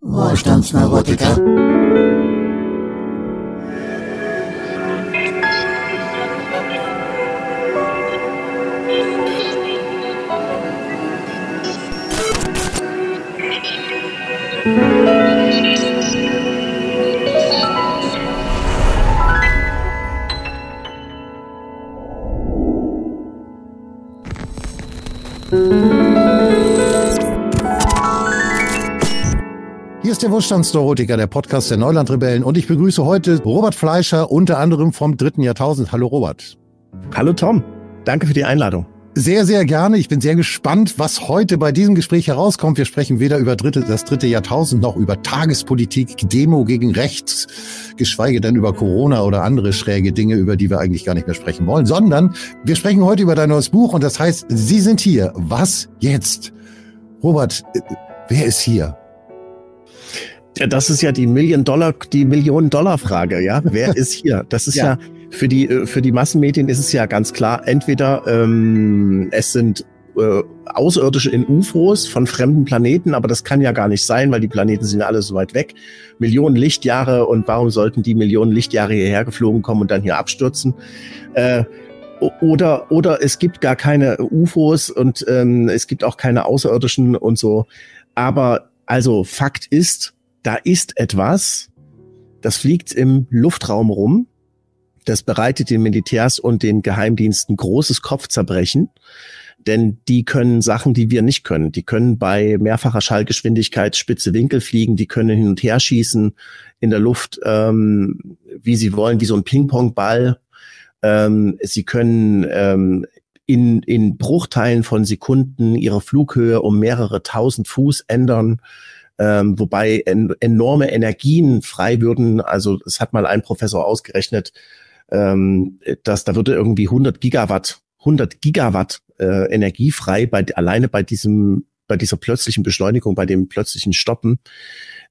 Wohlstandsneurotiker. ist der Wohlstandsneurotiker, der Podcast der Neulandrebellen und ich begrüße heute Robert Fleischer, unter anderem vom dritten Jahrtausend. Hallo Robert. Hallo Tom, danke für die Einladung. Sehr, sehr gerne. Ich bin sehr gespannt, was heute bei diesem Gespräch herauskommt. Wir sprechen weder über dritte, das dritte Jahrtausend noch über Tagespolitik, Demo gegen rechts, geschweige denn über Corona oder andere schräge Dinge, über die wir eigentlich gar nicht mehr sprechen wollen, sondern wir sprechen heute über dein neues Buch und das heißt, Sie sind hier. Was jetzt? Robert, äh, wer ist hier? Ja, Das ist ja die Million Dollar, die Millionen Dollar Frage, ja. Wer ist hier? Das ist ja. ja, für die äh, für die Massenmedien ist es ja ganz klar. Entweder ähm, es sind äh, Außerirdische in UFOs von fremden Planeten, aber das kann ja gar nicht sein, weil die Planeten sind ja alle so weit weg. Millionen Lichtjahre und warum sollten die Millionen Lichtjahre hierher geflogen kommen und dann hier abstürzen? Äh, oder, oder es gibt gar keine UFOs und ähm, es gibt auch keine Außerirdischen und so. Aber also Fakt ist, da ist etwas, das fliegt im Luftraum rum, das bereitet den Militärs und den Geheimdiensten großes Kopfzerbrechen, denn die können Sachen, die wir nicht können. Die können bei mehrfacher Schallgeschwindigkeit spitze Winkel fliegen, die können hin und her schießen in der Luft, ähm, wie sie wollen, wie so ein Ping-Pong-Ball. Ähm, sie können ähm, in, in Bruchteilen von Sekunden ihre Flughöhe um mehrere tausend Fuß ändern ähm, wobei en enorme Energien frei würden. Also es hat mal ein Professor ausgerechnet, ähm, dass da würde irgendwie 100 Gigawatt, 100 Gigawatt äh, Energie frei bei, alleine bei diesem bei dieser plötzlichen Beschleunigung, bei dem plötzlichen Stoppen.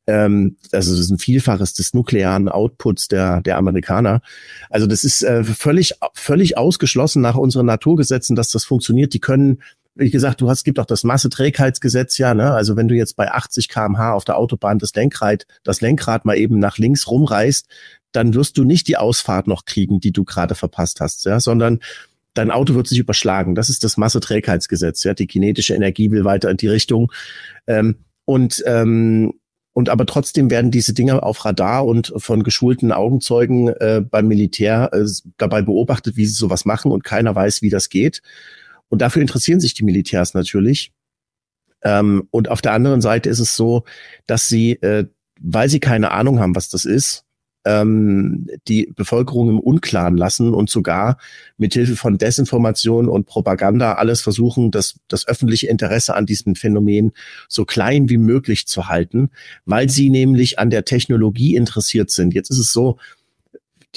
Ähm, also das ist ein Vielfaches des nuklearen Outputs der, der Amerikaner. Also das ist äh, völlig, völlig ausgeschlossen nach unseren Naturgesetzen, dass das funktioniert. Die können wie gesagt, du hast, gibt auch das Masse-Trägheitsgesetz ja, ne? Also wenn du jetzt bei 80 kmh auf der Autobahn das Lenkrad, das Lenkrad mal eben nach links rumreißt, dann wirst du nicht die Ausfahrt noch kriegen, die du gerade verpasst hast, ja, sondern dein Auto wird sich überschlagen. Das ist das Masse-Trägheitsgesetz, ja. Die kinetische Energie will weiter in die Richtung. Ähm, und ähm, und aber trotzdem werden diese Dinge auf Radar und von geschulten Augenzeugen äh, beim Militär äh, dabei beobachtet, wie sie sowas machen und keiner weiß, wie das geht. Und dafür interessieren sich die Militärs natürlich. Ähm, und auf der anderen Seite ist es so, dass sie, äh, weil sie keine Ahnung haben, was das ist, ähm, die Bevölkerung im Unklaren lassen und sogar mit Hilfe von Desinformation und Propaganda alles versuchen, das, das öffentliche Interesse an diesem Phänomen so klein wie möglich zu halten, weil sie nämlich an der Technologie interessiert sind. Jetzt ist es so,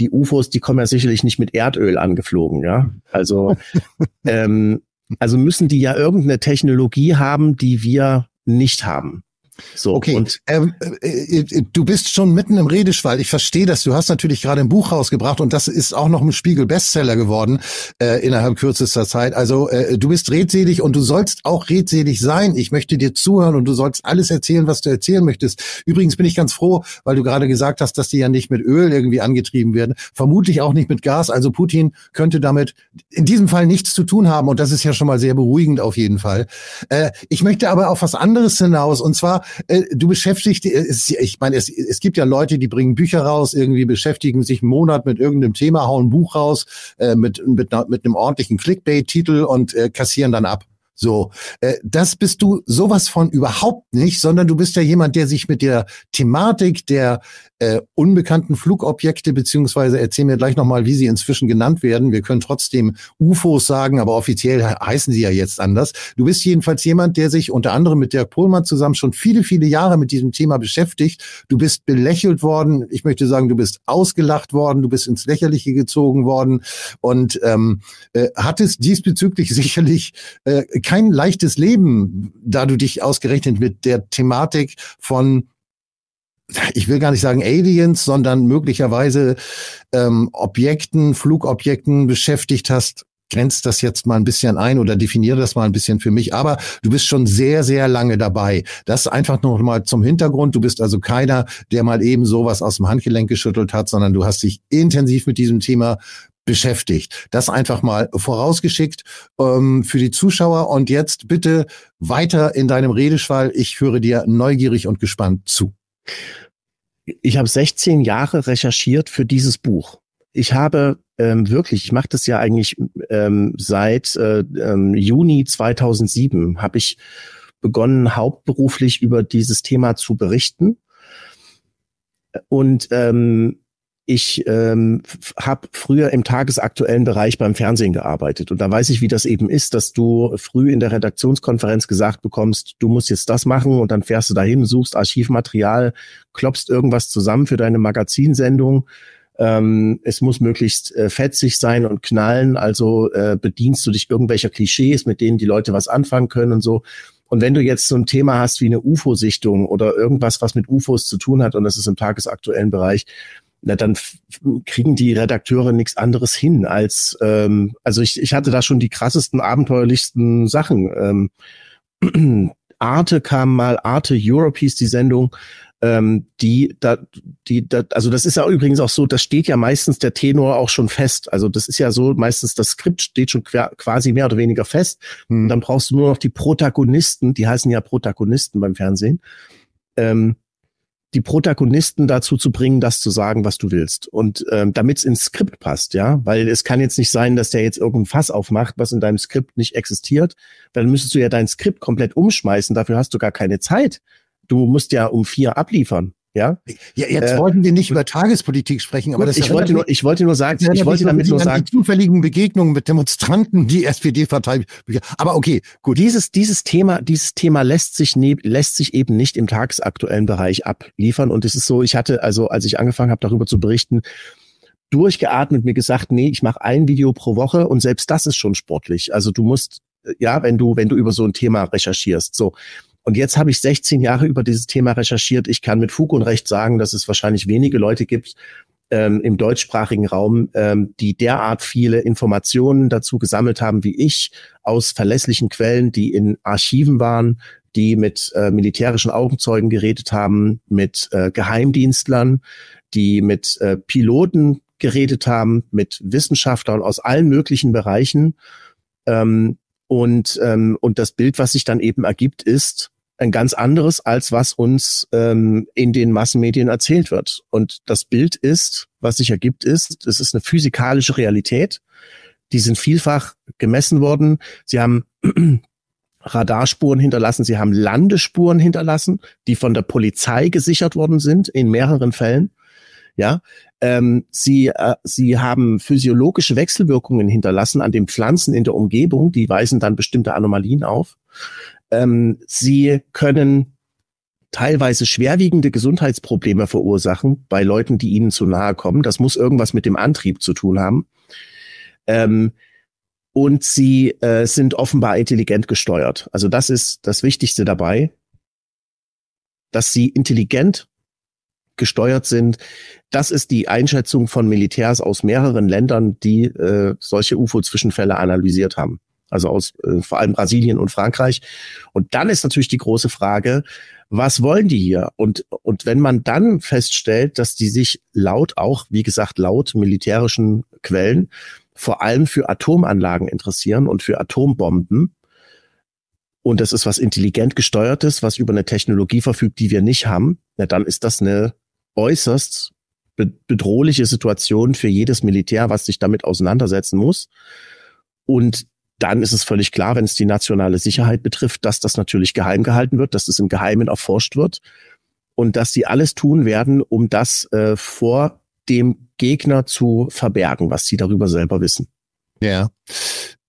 die UFOs, die kommen ja sicherlich nicht mit Erdöl angeflogen, ja. Also, ähm, also müssen die ja irgendeine Technologie haben, die wir nicht haben. So, okay. Und ähm, äh, du bist schon mitten im Redeschwall. Ich verstehe das. Du hast natürlich gerade ein Buch rausgebracht und das ist auch noch im Spiegel-Bestseller geworden äh, innerhalb kürzester Zeit. Also äh, du bist redselig und du sollst auch redselig sein. Ich möchte dir zuhören und du sollst alles erzählen, was du erzählen möchtest. Übrigens bin ich ganz froh, weil du gerade gesagt hast, dass die ja nicht mit Öl irgendwie angetrieben werden. Vermutlich auch nicht mit Gas. Also Putin könnte damit in diesem Fall nichts zu tun haben und das ist ja schon mal sehr beruhigend auf jeden Fall. Äh, ich möchte aber auf was anderes hinaus und zwar äh, du beschäftigst, äh, ich meine, es, es gibt ja Leute, die bringen Bücher raus, irgendwie beschäftigen sich einen Monat mit irgendeinem Thema, hauen ein Buch raus, äh, mit, mit, mit einem ordentlichen Clickbait-Titel und äh, kassieren dann ab. So, äh, das bist du sowas von überhaupt nicht, sondern du bist ja jemand, der sich mit der Thematik der äh, unbekannten Flugobjekte, beziehungsweise erzähl mir gleich nochmal, wie sie inzwischen genannt werden. Wir können trotzdem UFOs sagen, aber offiziell heißen sie ja jetzt anders. Du bist jedenfalls jemand, der sich unter anderem mit Dirk Pohlmann zusammen schon viele, viele Jahre mit diesem Thema beschäftigt. Du bist belächelt worden. Ich möchte sagen, du bist ausgelacht worden, du bist ins Lächerliche gezogen worden und ähm, äh, hattest diesbezüglich sicherlich äh, kein leichtes Leben, da du dich ausgerechnet mit der Thematik von ich will gar nicht sagen Aliens, sondern möglicherweise ähm, Objekten, Flugobjekten beschäftigt hast, grenzt das jetzt mal ein bisschen ein oder definiere das mal ein bisschen für mich. Aber du bist schon sehr, sehr lange dabei. Das einfach noch mal zum Hintergrund. Du bist also keiner, der mal eben sowas aus dem Handgelenk geschüttelt hat, sondern du hast dich intensiv mit diesem Thema beschäftigt. Das einfach mal vorausgeschickt ähm, für die Zuschauer. Und jetzt bitte weiter in deinem Redeschwall. Ich höre dir neugierig und gespannt zu. Ich habe 16 Jahre recherchiert für dieses Buch. Ich habe ähm, wirklich, ich mache das ja eigentlich ähm, seit äh, ähm, Juni 2007, habe ich begonnen, hauptberuflich über dieses Thema zu berichten. Und ähm, ich ähm, habe früher im tagesaktuellen Bereich beim Fernsehen gearbeitet und da weiß ich, wie das eben ist, dass du früh in der Redaktionskonferenz gesagt bekommst, du musst jetzt das machen und dann fährst du dahin, suchst Archivmaterial, klopfst irgendwas zusammen für deine Magazinsendung. Ähm, es muss möglichst äh, fetzig sein und knallen, also äh, bedienst du dich irgendwelcher Klischees, mit denen die Leute was anfangen können und so. Und wenn du jetzt so ein Thema hast wie eine UFO-Sichtung oder irgendwas, was mit UFOs zu tun hat, und das ist im tagesaktuellen Bereich, na dann kriegen die Redakteure nichts anderes hin als, ähm, also ich, ich hatte da schon die krassesten, abenteuerlichsten Sachen. Ähm, Arte kam mal, Arte Europe hieß die Sendung, ähm, die da, die da, also das ist ja übrigens auch so, das steht ja meistens der Tenor auch schon fest. Also das ist ja so, meistens das Skript steht schon quasi mehr oder weniger fest. Hm. Und dann brauchst du nur noch die Protagonisten, die heißen ja Protagonisten beim Fernsehen. Ähm, die Protagonisten dazu zu bringen, das zu sagen, was du willst. Und ähm, damit es ins Skript passt, ja, weil es kann jetzt nicht sein, dass der jetzt irgendein Fass aufmacht, was in deinem Skript nicht existiert. Dann müsstest du ja dein Skript komplett umschmeißen, dafür hast du gar keine Zeit. Du musst ja um vier abliefern. Ja? ja jetzt äh, wollten wir nicht über Tagespolitik sprechen, aber gut, das ich wollte nur, ich wollte nur sagen, ich wollte damit nur sagen, die zufälligen Begegnungen mit Demonstranten, die SPD-Partei. Aber okay, gut. Dieses dieses Thema, dieses Thema lässt sich ne, lässt sich eben nicht im tagesaktuellen Bereich abliefern und es ist so, ich hatte also, als ich angefangen habe, darüber zu berichten, durchgeatmet mir gesagt, nee, ich mache ein Video pro Woche und selbst das ist schon sportlich. Also du musst äh, ja, wenn du wenn du über so ein Thema recherchierst, so und jetzt habe ich 16 Jahre über dieses Thema recherchiert. Ich kann mit Fug und Recht sagen, dass es wahrscheinlich wenige Leute gibt ähm, im deutschsprachigen Raum, ähm, die derart viele Informationen dazu gesammelt haben wie ich, aus verlässlichen Quellen, die in Archiven waren, die mit äh, militärischen Augenzeugen geredet haben, mit äh, Geheimdienstlern, die mit äh, Piloten geredet haben, mit Wissenschaftlern aus allen möglichen Bereichen. Ähm, und, ähm, und das Bild, was sich dann eben ergibt, ist, ein ganz anderes, als was uns ähm, in den Massenmedien erzählt wird. Und das Bild ist, was sich ergibt, ist, es ist eine physikalische Realität. Die sind vielfach gemessen worden. Sie haben Radarspuren hinterlassen, sie haben Landespuren hinterlassen, die von der Polizei gesichert worden sind in mehreren Fällen. Ja, ähm, sie, äh, sie haben physiologische Wechselwirkungen hinterlassen an den Pflanzen in der Umgebung, die weisen dann bestimmte Anomalien auf. Ähm, sie können teilweise schwerwiegende Gesundheitsprobleme verursachen bei Leuten, die ihnen zu nahe kommen. Das muss irgendwas mit dem Antrieb zu tun haben. Ähm, und sie äh, sind offenbar intelligent gesteuert. Also das ist das Wichtigste dabei, dass sie intelligent gesteuert sind. Das ist die Einschätzung von Militärs aus mehreren Ländern, die äh, solche UFO-Zwischenfälle analysiert haben also aus äh, vor allem Brasilien und Frankreich. Und dann ist natürlich die große Frage, was wollen die hier? Und, und wenn man dann feststellt, dass die sich laut auch, wie gesagt, laut militärischen Quellen vor allem für Atomanlagen interessieren und für Atombomben, und das ist was intelligent gesteuertes, was über eine Technologie verfügt, die wir nicht haben, na, dann ist das eine äußerst bedrohliche Situation für jedes Militär, was sich damit auseinandersetzen muss. Und dann ist es völlig klar, wenn es die nationale Sicherheit betrifft, dass das natürlich geheim gehalten wird, dass es das im Geheimen erforscht wird und dass sie alles tun werden, um das äh, vor dem Gegner zu verbergen, was sie darüber selber wissen. Ja.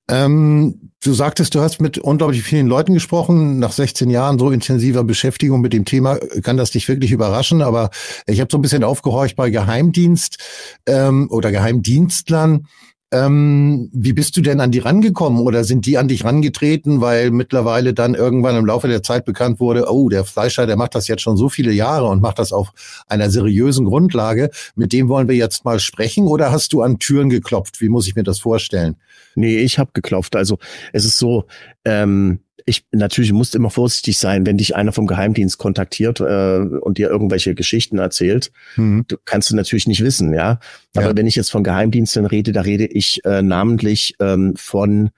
Ähm, du sagtest, du hast mit unglaublich vielen Leuten gesprochen. Nach 16 Jahren so intensiver Beschäftigung mit dem Thema äh, kann das dich wirklich überraschen. Aber ich habe so ein bisschen aufgehorcht bei Geheimdienst ähm, oder Geheimdienstlern. Ähm, wie bist du denn an die rangekommen oder sind die an dich rangetreten, weil mittlerweile dann irgendwann im Laufe der Zeit bekannt wurde, oh, der Fleischer, der macht das jetzt schon so viele Jahre und macht das auf einer seriösen Grundlage, mit dem wollen wir jetzt mal sprechen oder hast du an Türen geklopft? Wie muss ich mir das vorstellen? Nee, ich habe geklopft. Also es ist so, ähm, ich natürlich musst immer vorsichtig sein, wenn dich einer vom Geheimdienst kontaktiert äh, und dir irgendwelche Geschichten erzählt, mhm. du, kannst du natürlich nicht wissen, ja. Aber ja. wenn ich jetzt von Geheimdiensten rede, da rede ich äh, namentlich ähm, von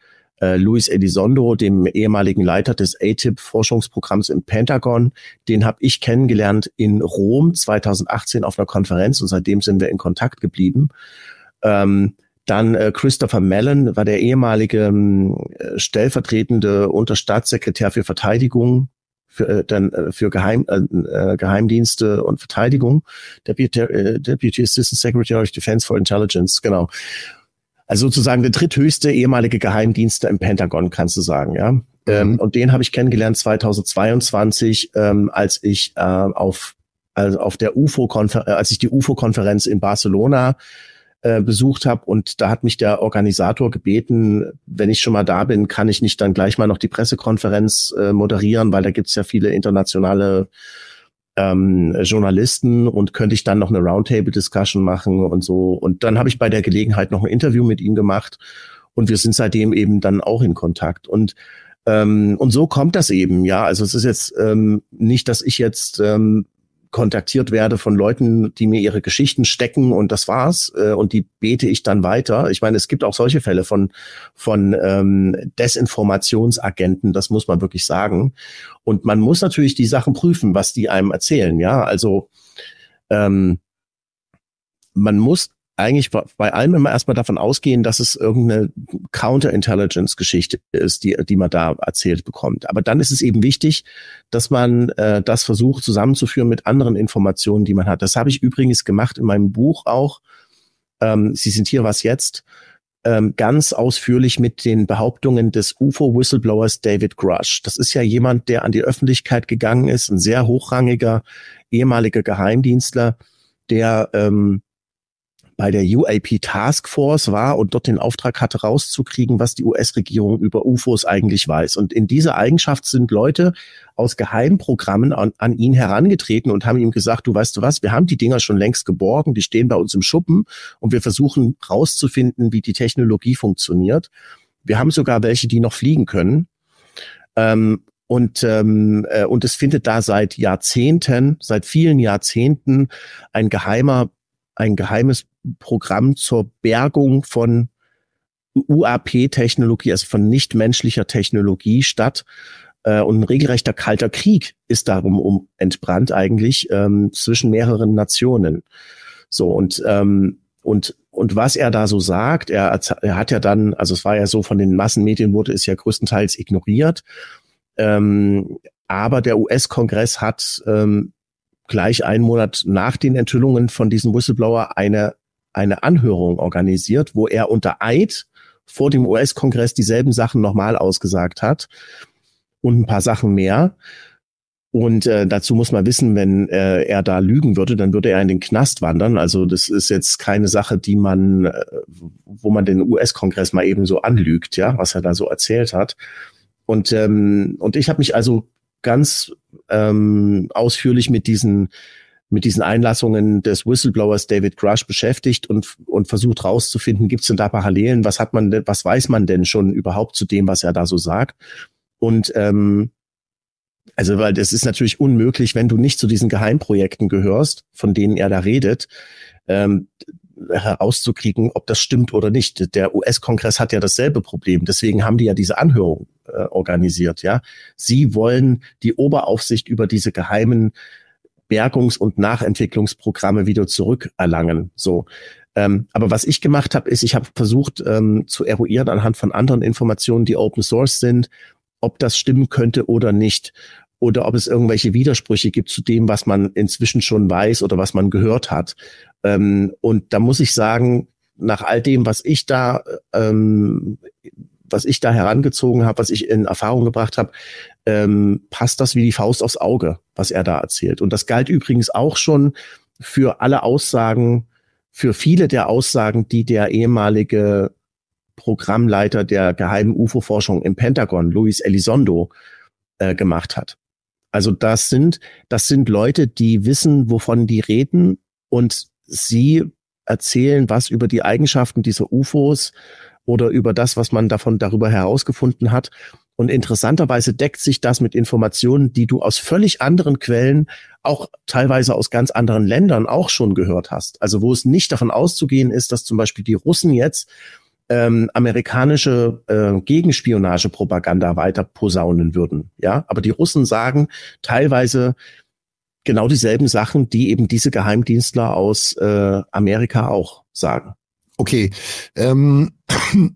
äh, Luis Elizondo, dem ehemaligen Leiter des ATIP-Forschungsprogramms im Pentagon. Den habe ich kennengelernt in Rom 2018 auf einer Konferenz und seitdem sind wir in Kontakt geblieben. Ähm, dann äh, Christopher Mellon war der ehemalige ähm, äh, stellvertretende Unterstaatssekretär für Verteidigung, für, äh, dann, äh, für Geheim, äh, äh, Geheimdienste und Verteidigung, Deputy, äh, Deputy Assistant Secretary of Defense for Intelligence, genau. Also sozusagen der dritthöchste ehemalige Geheimdienste im Pentagon, kannst du sagen, ja. Mhm. Ähm, und den habe ich kennengelernt 2022, ähm, als ich äh, auf also auf der UFO konferenz äh, als ich die UFO-Konferenz in Barcelona äh, besucht habe und da hat mich der Organisator gebeten, wenn ich schon mal da bin, kann ich nicht dann gleich mal noch die Pressekonferenz äh, moderieren, weil da gibt's ja viele internationale ähm, Journalisten und könnte ich dann noch eine Roundtable-Discussion machen und so. Und dann habe ich bei der Gelegenheit noch ein Interview mit ihm gemacht und wir sind seitdem eben dann auch in Kontakt. Und ähm, und so kommt das eben, ja. Also es ist jetzt ähm, nicht, dass ich jetzt ähm, kontaktiert werde von Leuten, die mir ihre Geschichten stecken und das war's äh, und die bete ich dann weiter. Ich meine, es gibt auch solche Fälle von von ähm, Desinformationsagenten, das muss man wirklich sagen. Und man muss natürlich die Sachen prüfen, was die einem erzählen. Ja, also ähm, man muss eigentlich bei allem immer erstmal davon ausgehen, dass es irgendeine Counterintelligence-Geschichte ist, die, die man da erzählt bekommt. Aber dann ist es eben wichtig, dass man äh, das versucht zusammenzuführen mit anderen Informationen, die man hat. Das habe ich übrigens gemacht in meinem Buch auch. Ähm, Sie sind hier, was jetzt? Ähm, ganz ausführlich mit den Behauptungen des UFO-Whistleblowers David Grush. Das ist ja jemand, der an die Öffentlichkeit gegangen ist, ein sehr hochrangiger ehemaliger Geheimdienstler, der ähm, bei der UAP Task Force war und dort den Auftrag hatte, rauszukriegen, was die US-Regierung über UFOs eigentlich weiß. Und in dieser Eigenschaft sind Leute aus Geheimprogrammen an, an ihn herangetreten und haben ihm gesagt, du weißt du was, wir haben die Dinger schon längst geborgen, die stehen bei uns im Schuppen und wir versuchen rauszufinden, wie die Technologie funktioniert. Wir haben sogar welche, die noch fliegen können. Ähm, und, ähm, äh, und es findet da seit Jahrzehnten, seit vielen Jahrzehnten ein geheimer, ein geheimes Programm zur Bergung von UAP-Technologie, also von nichtmenschlicher Technologie statt. Äh, und ein regelrechter kalter Krieg ist darum um, entbrannt eigentlich ähm, zwischen mehreren Nationen. So und ähm, und und was er da so sagt, er, er hat ja dann, also es war ja so von den Massenmedien wurde es ja größtenteils ignoriert. Ähm, aber der US-Kongress hat ähm, gleich einen Monat nach den Enthüllungen von diesem Whistleblower eine eine Anhörung organisiert, wo er unter Eid vor dem US-Kongress dieselben Sachen nochmal ausgesagt hat und ein paar Sachen mehr. Und äh, dazu muss man wissen, wenn äh, er da lügen würde, dann würde er in den Knast wandern. Also das ist jetzt keine Sache, die man, äh, wo man den US-Kongress mal eben so anlügt, ja, was er da so erzählt hat. Und ähm, und ich habe mich also ganz ähm, ausführlich mit diesen mit diesen Einlassungen des Whistleblowers David Crush beschäftigt und, und versucht rauszufinden, gibt es denn da Parallelen? Was hat man denn, was weiß man denn schon überhaupt zu dem, was er da so sagt? Und ähm, also, weil das ist natürlich unmöglich, wenn du nicht zu diesen Geheimprojekten gehörst, von denen er da redet, ähm, herauszukriegen, ob das stimmt oder nicht. Der US-Kongress hat ja dasselbe Problem. Deswegen haben die ja diese Anhörung äh, organisiert. Ja, sie wollen die Oberaufsicht über diese geheimen Bergungs- und Nachentwicklungsprogramme wieder zurückerlangen. So. Ähm, aber was ich gemacht habe, ist, ich habe versucht ähm, zu eruieren anhand von anderen Informationen, die Open Source sind, ob das stimmen könnte oder nicht. Oder ob es irgendwelche Widersprüche gibt zu dem, was man inzwischen schon weiß oder was man gehört hat. Ähm, und da muss ich sagen, nach all dem, was ich da äh, ähm, was ich da herangezogen habe, was ich in Erfahrung gebracht habe, ähm, passt das wie die Faust aufs Auge, was er da erzählt. Und das galt übrigens auch schon für alle Aussagen, für viele der Aussagen, die der ehemalige Programmleiter der geheimen UFO-Forschung im Pentagon, Luis Elizondo, äh, gemacht hat. Also das sind, das sind Leute, die wissen, wovon die reden und sie erzählen was über die Eigenschaften dieser UFOs oder über das, was man davon darüber herausgefunden hat. Und interessanterweise deckt sich das mit Informationen, die du aus völlig anderen Quellen, auch teilweise aus ganz anderen Ländern auch schon gehört hast. Also wo es nicht davon auszugehen ist, dass zum Beispiel die Russen jetzt ähm, amerikanische äh, Gegenspionagepropaganda weiter posaunen würden. Ja, aber die Russen sagen teilweise genau dieselben Sachen, die eben diese Geheimdienstler aus äh, Amerika auch sagen. Okay. Ähm,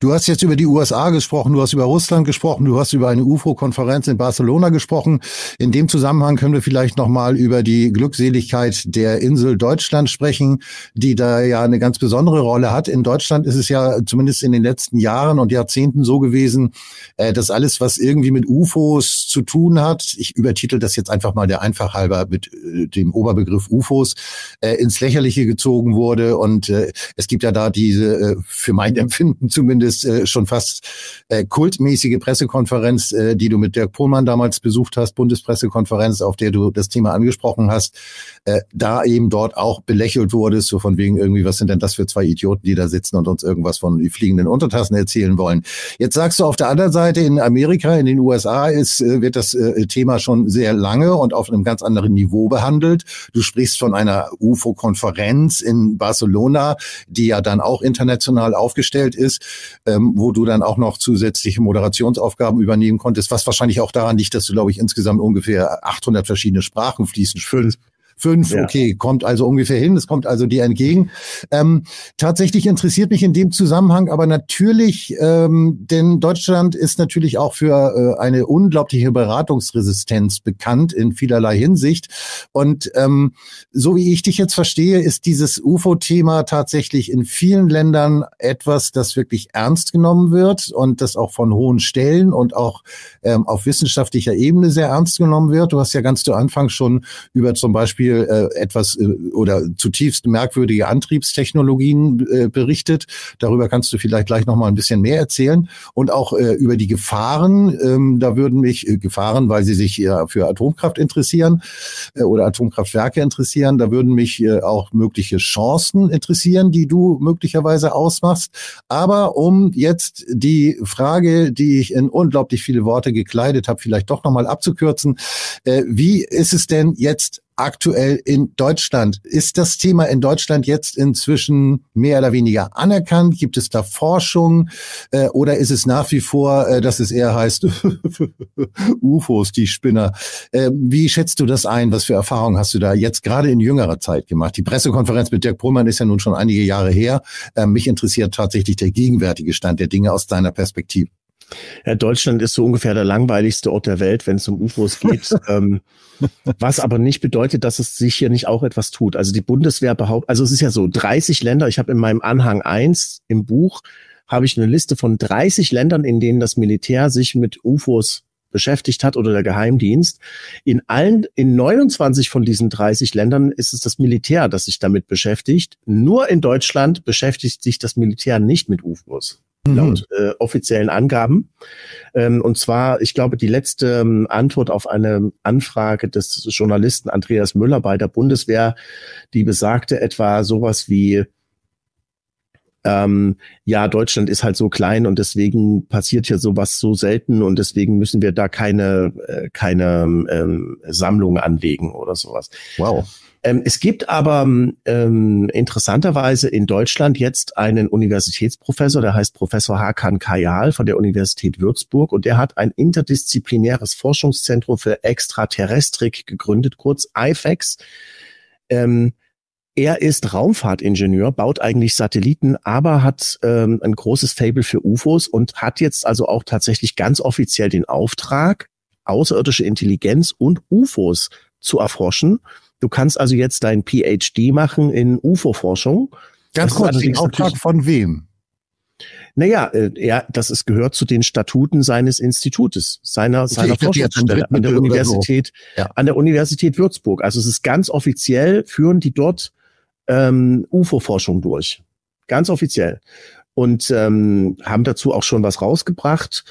du hast jetzt über die USA gesprochen, du hast über Russland gesprochen, du hast über eine UFO-Konferenz in Barcelona gesprochen. In dem Zusammenhang können wir vielleicht nochmal über die Glückseligkeit der Insel Deutschland sprechen, die da ja eine ganz besondere Rolle hat. In Deutschland ist es ja zumindest in den letzten Jahren und Jahrzehnten so gewesen, äh, dass alles, was irgendwie mit UFOs zu tun hat, ich übertitel das jetzt einfach mal der Einfachheit halber mit äh, dem Oberbegriff UFOs, äh, ins Lächerliche gezogen wurde und äh, es gibt ja da diese, äh, für mein Empfinden zumindest, äh, schon fast äh, kultmäßige Pressekonferenz, die du mit Dirk Pohlmann damals besucht hast, Bundespressekonferenz, auf der du das Thema angesprochen hast, da eben dort auch belächelt wurdest, so von wegen irgendwie, was sind denn das für zwei Idioten, die da sitzen und uns irgendwas von fliegenden Untertassen erzählen wollen. Jetzt sagst du auf der anderen Seite, in Amerika, in den USA ist, wird das Thema schon sehr lange und auf einem ganz anderen Niveau behandelt. Du sprichst von einer UFO-Konferenz in Barcelona die ja dann auch international aufgestellt ist, ähm, wo du dann auch noch zusätzliche Moderationsaufgaben übernehmen konntest, was wahrscheinlich auch daran liegt, dass du, glaube ich, insgesamt ungefähr 800 verschiedene Sprachen fließen. füllst Fünf, ja. okay, kommt also ungefähr hin, es kommt also dir entgegen. Ähm, tatsächlich interessiert mich in dem Zusammenhang aber natürlich, ähm, denn Deutschland ist natürlich auch für äh, eine unglaubliche Beratungsresistenz bekannt in vielerlei Hinsicht. Und ähm, so wie ich dich jetzt verstehe, ist dieses UFO-Thema tatsächlich in vielen Ländern etwas, das wirklich ernst genommen wird und das auch von hohen Stellen und auch ähm, auf wissenschaftlicher Ebene sehr ernst genommen wird. Du hast ja ganz zu Anfang schon über zum Beispiel Beispiel äh, etwas äh, oder zutiefst merkwürdige Antriebstechnologien äh, berichtet. Darüber kannst du vielleicht gleich noch mal ein bisschen mehr erzählen und auch äh, über die Gefahren. Ähm, da würden mich äh, Gefahren, weil sie sich ja für Atomkraft interessieren äh, oder Atomkraftwerke interessieren, da würden mich äh, auch mögliche Chancen interessieren, die du möglicherweise ausmachst. Aber um jetzt die Frage, die ich in unglaublich viele Worte gekleidet habe, vielleicht doch noch mal abzukürzen, äh, wie ist es denn jetzt aktuell in Deutschland? Ist das Thema in Deutschland jetzt inzwischen mehr oder weniger anerkannt? Gibt es da Forschung äh, oder ist es nach wie vor, äh, dass es eher heißt, UFOs, die Spinner? Äh, wie schätzt du das ein? Was für Erfahrungen hast du da jetzt gerade in jüngerer Zeit gemacht? Die Pressekonferenz mit Dirk Pohlmann ist ja nun schon einige Jahre her. Äh, mich interessiert tatsächlich der gegenwärtige Stand der Dinge aus deiner Perspektive. Ja, Deutschland ist so ungefähr der langweiligste Ort der Welt, wenn es um UFOs geht. ähm, was aber nicht bedeutet, dass es sich hier nicht auch etwas tut. Also die Bundeswehr behauptet, also es ist ja so, 30 Länder, ich habe in meinem Anhang 1 im Buch, habe ich eine Liste von 30 Ländern, in denen das Militär sich mit UFOs beschäftigt hat oder der Geheimdienst. In allen, in 29 von diesen 30 Ländern ist es das Militär, das sich damit beschäftigt. Nur in Deutschland beschäftigt sich das Militär nicht mit UFOs. Mhm. laut äh, offiziellen Angaben. Ähm, und zwar, ich glaube, die letzte ähm, Antwort auf eine Anfrage des Journalisten Andreas Müller bei der Bundeswehr, die besagte etwa sowas wie, ähm, ja, Deutschland ist halt so klein und deswegen passiert hier sowas so selten und deswegen müssen wir da keine, äh, keine ähm, Sammlung anlegen oder sowas. Wow. Ähm, es gibt aber ähm, interessanterweise in Deutschland jetzt einen Universitätsprofessor, der heißt Professor Hakan Kayal von der Universität Würzburg und der hat ein interdisziplinäres Forschungszentrum für Extraterrestrik gegründet, kurz IFEX. Ähm, er ist Raumfahrtingenieur, baut eigentlich Satelliten, aber hat ähm, ein großes Fable für UFOs und hat jetzt also auch tatsächlich ganz offiziell den Auftrag, außerirdische Intelligenz und UFOs zu erforschen. Du kannst also jetzt dein PhD machen in UFO-Forschung. Ganz kurz, den Auftrag von wem? Naja, äh, ja, das ist, gehört zu den Statuten seines Institutes, seiner, okay, seiner Forschungsstelle an der Universität, so. ja. an der Universität Würzburg. Also es ist ganz offiziell, führen die dort ähm, UFO-Forschung durch. Ganz offiziell. Und ähm, haben dazu auch schon was rausgebracht.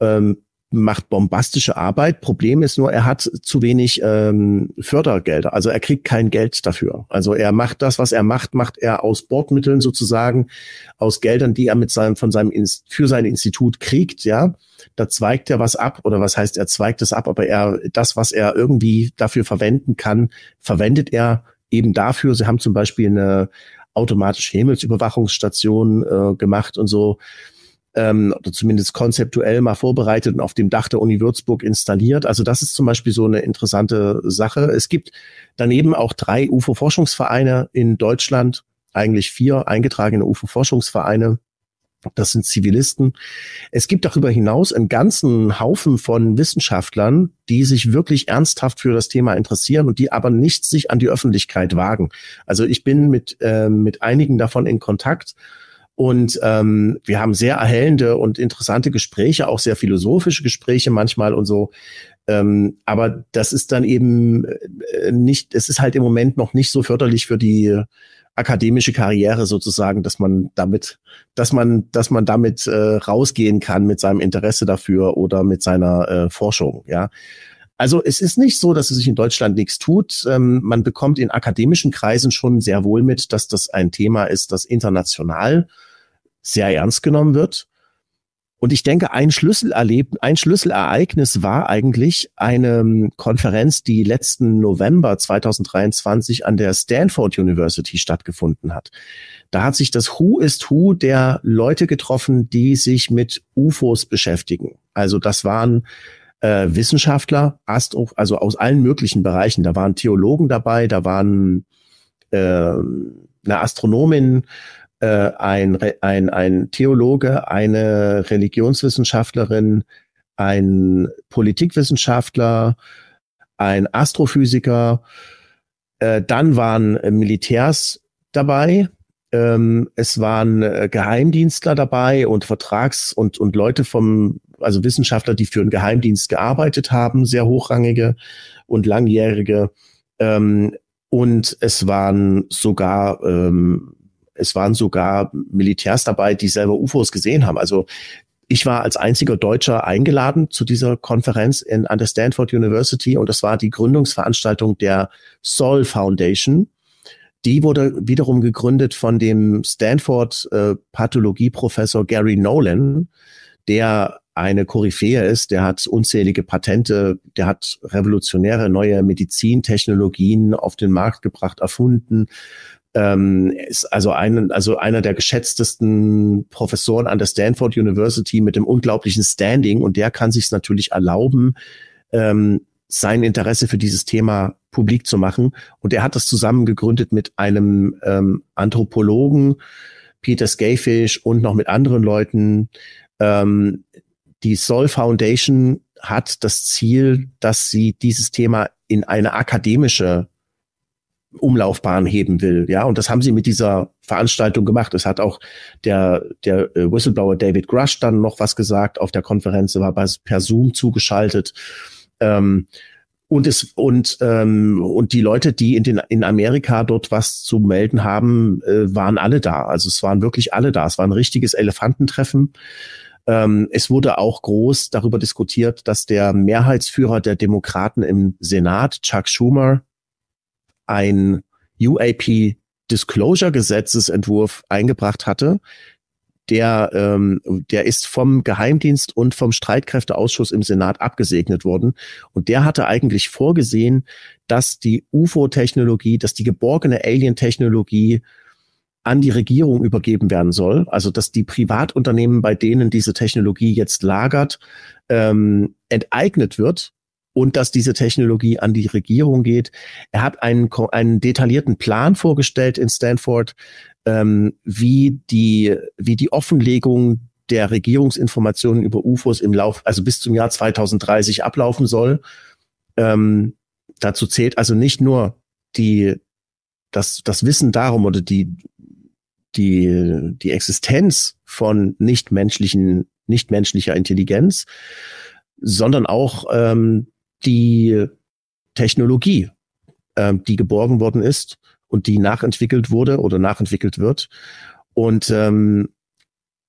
Ähm, macht bombastische Arbeit. Problem ist nur, er hat zu wenig ähm, Fördergelder. Also er kriegt kein Geld dafür. Also er macht das, was er macht, macht er aus Bordmitteln sozusagen, aus Geldern, die er mit seinem, von seinem für sein Institut kriegt, ja. Da zweigt er was ab oder was heißt, er zweigt es ab, aber er das, was er irgendwie dafür verwenden kann, verwendet er eben dafür. Sie haben zum Beispiel eine automatische Himmelsüberwachungsstation äh, gemacht und so, ähm, oder zumindest konzeptuell mal vorbereitet und auf dem Dach der Uni Würzburg installiert. Also das ist zum Beispiel so eine interessante Sache. Es gibt daneben auch drei UFO-Forschungsvereine in Deutschland, eigentlich vier eingetragene UFO-Forschungsvereine. Das sind Zivilisten. Es gibt darüber hinaus einen ganzen Haufen von Wissenschaftlern, die sich wirklich ernsthaft für das Thema interessieren und die aber nicht sich an die Öffentlichkeit wagen. Also ich bin mit, äh, mit einigen davon in Kontakt und ähm, wir haben sehr erhellende und interessante Gespräche, auch sehr philosophische Gespräche manchmal und so. Ähm, aber das ist dann eben äh, nicht, es ist halt im Moment noch nicht so förderlich für die akademische Karriere sozusagen, dass man damit, dass man, dass man damit äh, rausgehen kann mit seinem Interesse dafür oder mit seiner äh, Forschung, ja. Also es ist nicht so, dass es sich in Deutschland nichts tut. Ähm, man bekommt in akademischen Kreisen schon sehr wohl mit, dass das ein Thema ist, das international sehr ernst genommen wird. Und ich denke, ein Schlüsselerleb ein Schlüsselereignis war eigentlich eine ähm, Konferenz, die letzten November 2023 an der Stanford University stattgefunden hat. Da hat sich das Who ist Who der Leute getroffen, die sich mit UFOs beschäftigen. Also das waren äh, Wissenschaftler, Astro, also aus allen möglichen Bereichen. Da waren Theologen dabei, da waren äh, eine Astronomin, äh, ein, ein, ein Theologe, eine Religionswissenschaftlerin, ein Politikwissenschaftler, ein Astrophysiker. Äh, dann waren Militärs dabei. Ähm, es waren äh, Geheimdienstler dabei und Vertrags- und, und Leute vom, also Wissenschaftler, die für einen Geheimdienst gearbeitet haben, sehr hochrangige und langjährige. Ähm, und es waren sogar ähm, es waren sogar Militärs dabei, die selber UFOs gesehen haben. Also ich war als einziger Deutscher eingeladen zu dieser Konferenz in, an der Stanford University und das war die Gründungsveranstaltung der Sol Foundation. Die wurde wiederum gegründet von dem Stanford äh, Pathologieprofessor Gary Nolan, der eine Koryphäe ist, der hat unzählige Patente, der hat revolutionäre neue Medizintechnologien auf den Markt gebracht, erfunden, ähm, ist also, ein, also einer der geschätztesten Professoren an der Stanford University mit dem unglaublichen Standing und der kann sich es natürlich erlauben, ähm, sein Interesse für dieses Thema publik zu machen. Und er hat das zusammen gegründet mit einem ähm, Anthropologen, Peter Skayfish und noch mit anderen Leuten. Ähm, die Sol Foundation hat das Ziel, dass sie dieses Thema in eine akademische Umlaufbahn heben will. Ja, und das haben sie mit dieser Veranstaltung gemacht. Es hat auch der, der äh, Whistleblower David Grush dann noch was gesagt auf der Konferenz, war per Zoom zugeschaltet. Ähm, und es und ähm, und die Leute, die in den in Amerika dort was zu melden haben, äh, waren alle da. Also es waren wirklich alle da. Es war ein richtiges Elefantentreffen. Ähm, es wurde auch groß darüber diskutiert, dass der Mehrheitsführer der Demokraten im Senat, Chuck Schumer, ein UAP Disclosure Gesetzesentwurf eingebracht hatte. Der, ähm, der ist vom Geheimdienst und vom Streitkräfteausschuss im Senat abgesegnet worden. Und der hatte eigentlich vorgesehen, dass die UFO-Technologie, dass die geborgene Alien-Technologie an die Regierung übergeben werden soll. Also dass die Privatunternehmen, bei denen diese Technologie jetzt lagert, ähm, enteignet wird und dass diese Technologie an die Regierung geht. Er hat einen, einen detaillierten Plan vorgestellt in Stanford, ähm, wie, die, wie die Offenlegung der Regierungsinformationen über UFOs im Lauf, also bis zum Jahr 2030 ablaufen soll. Ähm, dazu zählt also nicht nur die, das, das Wissen darum oder die, die, die Existenz von nichtmenschlichen, nichtmenschlicher Intelligenz, sondern auch ähm, die Technologie, ähm, die geborgen worden ist und die nachentwickelt wurde oder nachentwickelt wird. Und, ähm,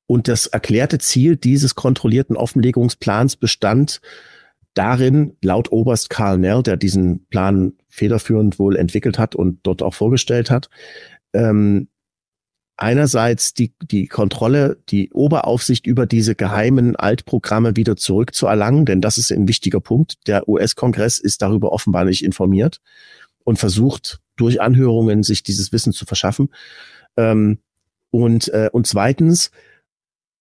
und das erklärte Ziel dieses kontrollierten Offenlegungsplans bestand darin, laut Oberst Karl Nell, der diesen Plan federführend wohl entwickelt hat und dort auch vorgestellt hat, ähm, einerseits die, die Kontrolle, die Oberaufsicht über diese geheimen Altprogramme wieder zurückzuerlangen, denn das ist ein wichtiger Punkt. Der US-Kongress ist darüber offenbar nicht informiert und versucht durch Anhörungen sich dieses Wissen zu verschaffen. Ähm, und, äh, und zweitens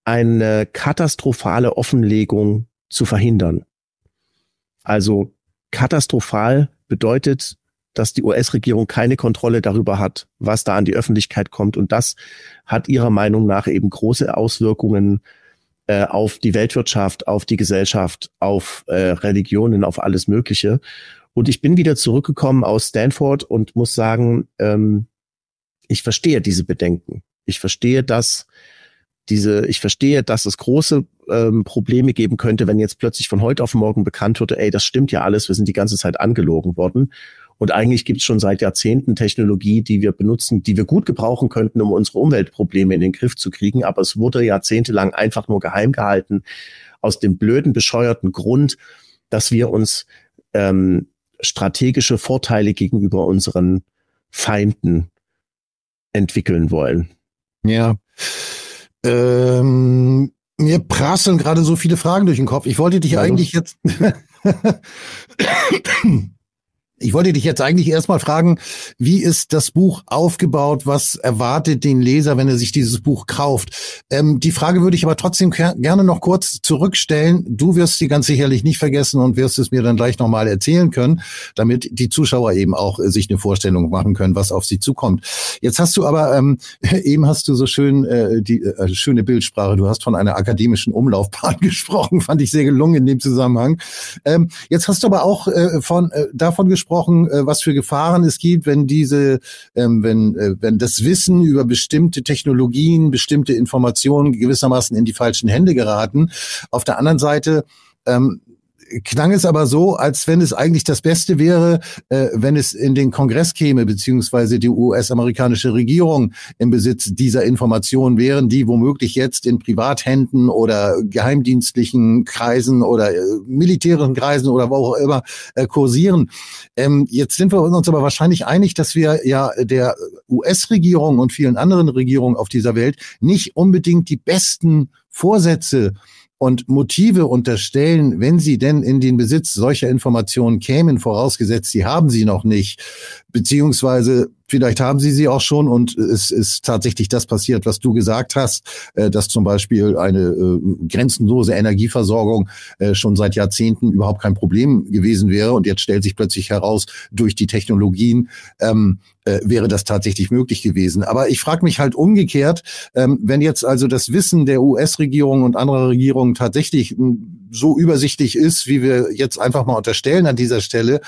eine katastrophale Offenlegung zu verhindern. Also katastrophal bedeutet dass die US-Regierung keine Kontrolle darüber hat, was da an die Öffentlichkeit kommt. Und das hat ihrer Meinung nach eben große Auswirkungen äh, auf die Weltwirtschaft, auf die Gesellschaft, auf äh, Religionen, auf alles Mögliche. Und ich bin wieder zurückgekommen aus Stanford und muss sagen, ähm, ich verstehe diese Bedenken. Ich verstehe dass diese, ich verstehe, dass es große ähm, Probleme geben könnte, wenn jetzt plötzlich von heute auf morgen bekannt würde, ey, das stimmt ja alles, wir sind die ganze Zeit angelogen worden. Und eigentlich gibt es schon seit Jahrzehnten Technologie, die wir benutzen, die wir gut gebrauchen könnten, um unsere Umweltprobleme in den Griff zu kriegen. Aber es wurde jahrzehntelang einfach nur geheim gehalten aus dem blöden, bescheuerten Grund, dass wir uns ähm, strategische Vorteile gegenüber unseren Feinden entwickeln wollen. Ja. Ähm, mir prasseln gerade so viele Fragen durch den Kopf. Ich wollte dich ja, eigentlich jetzt. Ich wollte dich jetzt eigentlich erstmal fragen, wie ist das Buch aufgebaut? Was erwartet den Leser, wenn er sich dieses Buch kauft? Ähm, die Frage würde ich aber trotzdem gerne noch kurz zurückstellen. Du wirst sie ganz sicherlich nicht vergessen und wirst es mir dann gleich nochmal erzählen können, damit die Zuschauer eben auch äh, sich eine Vorstellung machen können, was auf sie zukommt. Jetzt hast du aber, ähm, eben hast du so schön äh, die äh, also schöne Bildsprache, du hast von einer akademischen Umlaufbahn gesprochen, fand ich sehr gelungen in dem Zusammenhang. Ähm, jetzt hast du aber auch äh, von, äh, davon gesprochen, angesprochen, äh, was für Gefahren es gibt, wenn diese, ähm, wenn, äh, wenn das Wissen über bestimmte Technologien, bestimmte Informationen gewissermaßen in die falschen Hände geraten. Auf der anderen Seite ähm, klang es aber so, als wenn es eigentlich das Beste wäre, äh, wenn es in den Kongress käme, beziehungsweise die US-amerikanische Regierung im Besitz dieser Informationen wären, die womöglich jetzt in Privathänden oder geheimdienstlichen Kreisen oder äh, militärischen Kreisen oder wo auch immer äh, kursieren. Ähm, jetzt sind wir uns aber wahrscheinlich einig, dass wir ja der US-Regierung und vielen anderen Regierungen auf dieser Welt nicht unbedingt die besten Vorsätze äh, und Motive unterstellen, wenn sie denn in den Besitz solcher Informationen kämen, vorausgesetzt, sie haben sie noch nicht, beziehungsweise Vielleicht haben sie sie auch schon und es ist tatsächlich das passiert, was du gesagt hast, äh, dass zum Beispiel eine äh, grenzenlose Energieversorgung äh, schon seit Jahrzehnten überhaupt kein Problem gewesen wäre. Und jetzt stellt sich plötzlich heraus, durch die Technologien ähm, äh, wäre das tatsächlich möglich gewesen. Aber ich frage mich halt umgekehrt, ähm, wenn jetzt also das Wissen der US-Regierung und anderer Regierungen tatsächlich hm, so übersichtlich ist, wie wir jetzt einfach mal unterstellen an dieser Stelle,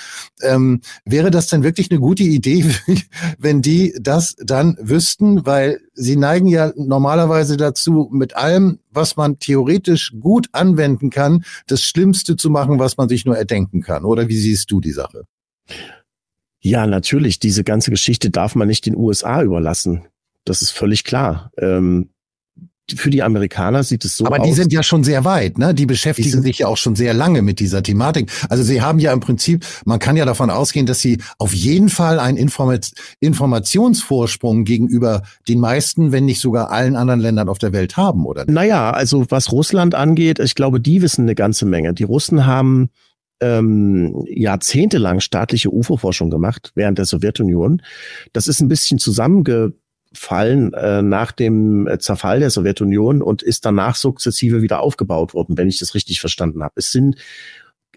ähm, wäre das denn wirklich eine gute Idee, wenn die das dann wüssten, weil sie neigen ja normalerweise dazu, mit allem, was man theoretisch gut anwenden kann, das Schlimmste zu machen, was man sich nur erdenken kann. Oder wie siehst du die Sache? Ja, natürlich. Diese ganze Geschichte darf man nicht den USA überlassen. Das ist völlig klar. Ähm, für die Amerikaner sieht es so aus. Aber die sind ja schon sehr weit, ne? Die beschäftigen die sich ja auch schon sehr lange mit dieser Thematik. Also sie haben ja im Prinzip, man kann ja davon ausgehen, dass sie auf jeden Fall einen Inform Informationsvorsprung gegenüber den meisten, wenn nicht sogar allen anderen Ländern auf der Welt haben, oder? Naja, also was Russland angeht, ich glaube, die wissen eine ganze Menge. Die Russen haben ähm, jahrzehntelang staatliche UFO-Forschung gemacht während der Sowjetunion. Das ist ein bisschen zusammenge fallen äh, nach dem äh, Zerfall der Sowjetunion und ist danach sukzessive wieder aufgebaut worden, wenn ich das richtig verstanden habe. Es sind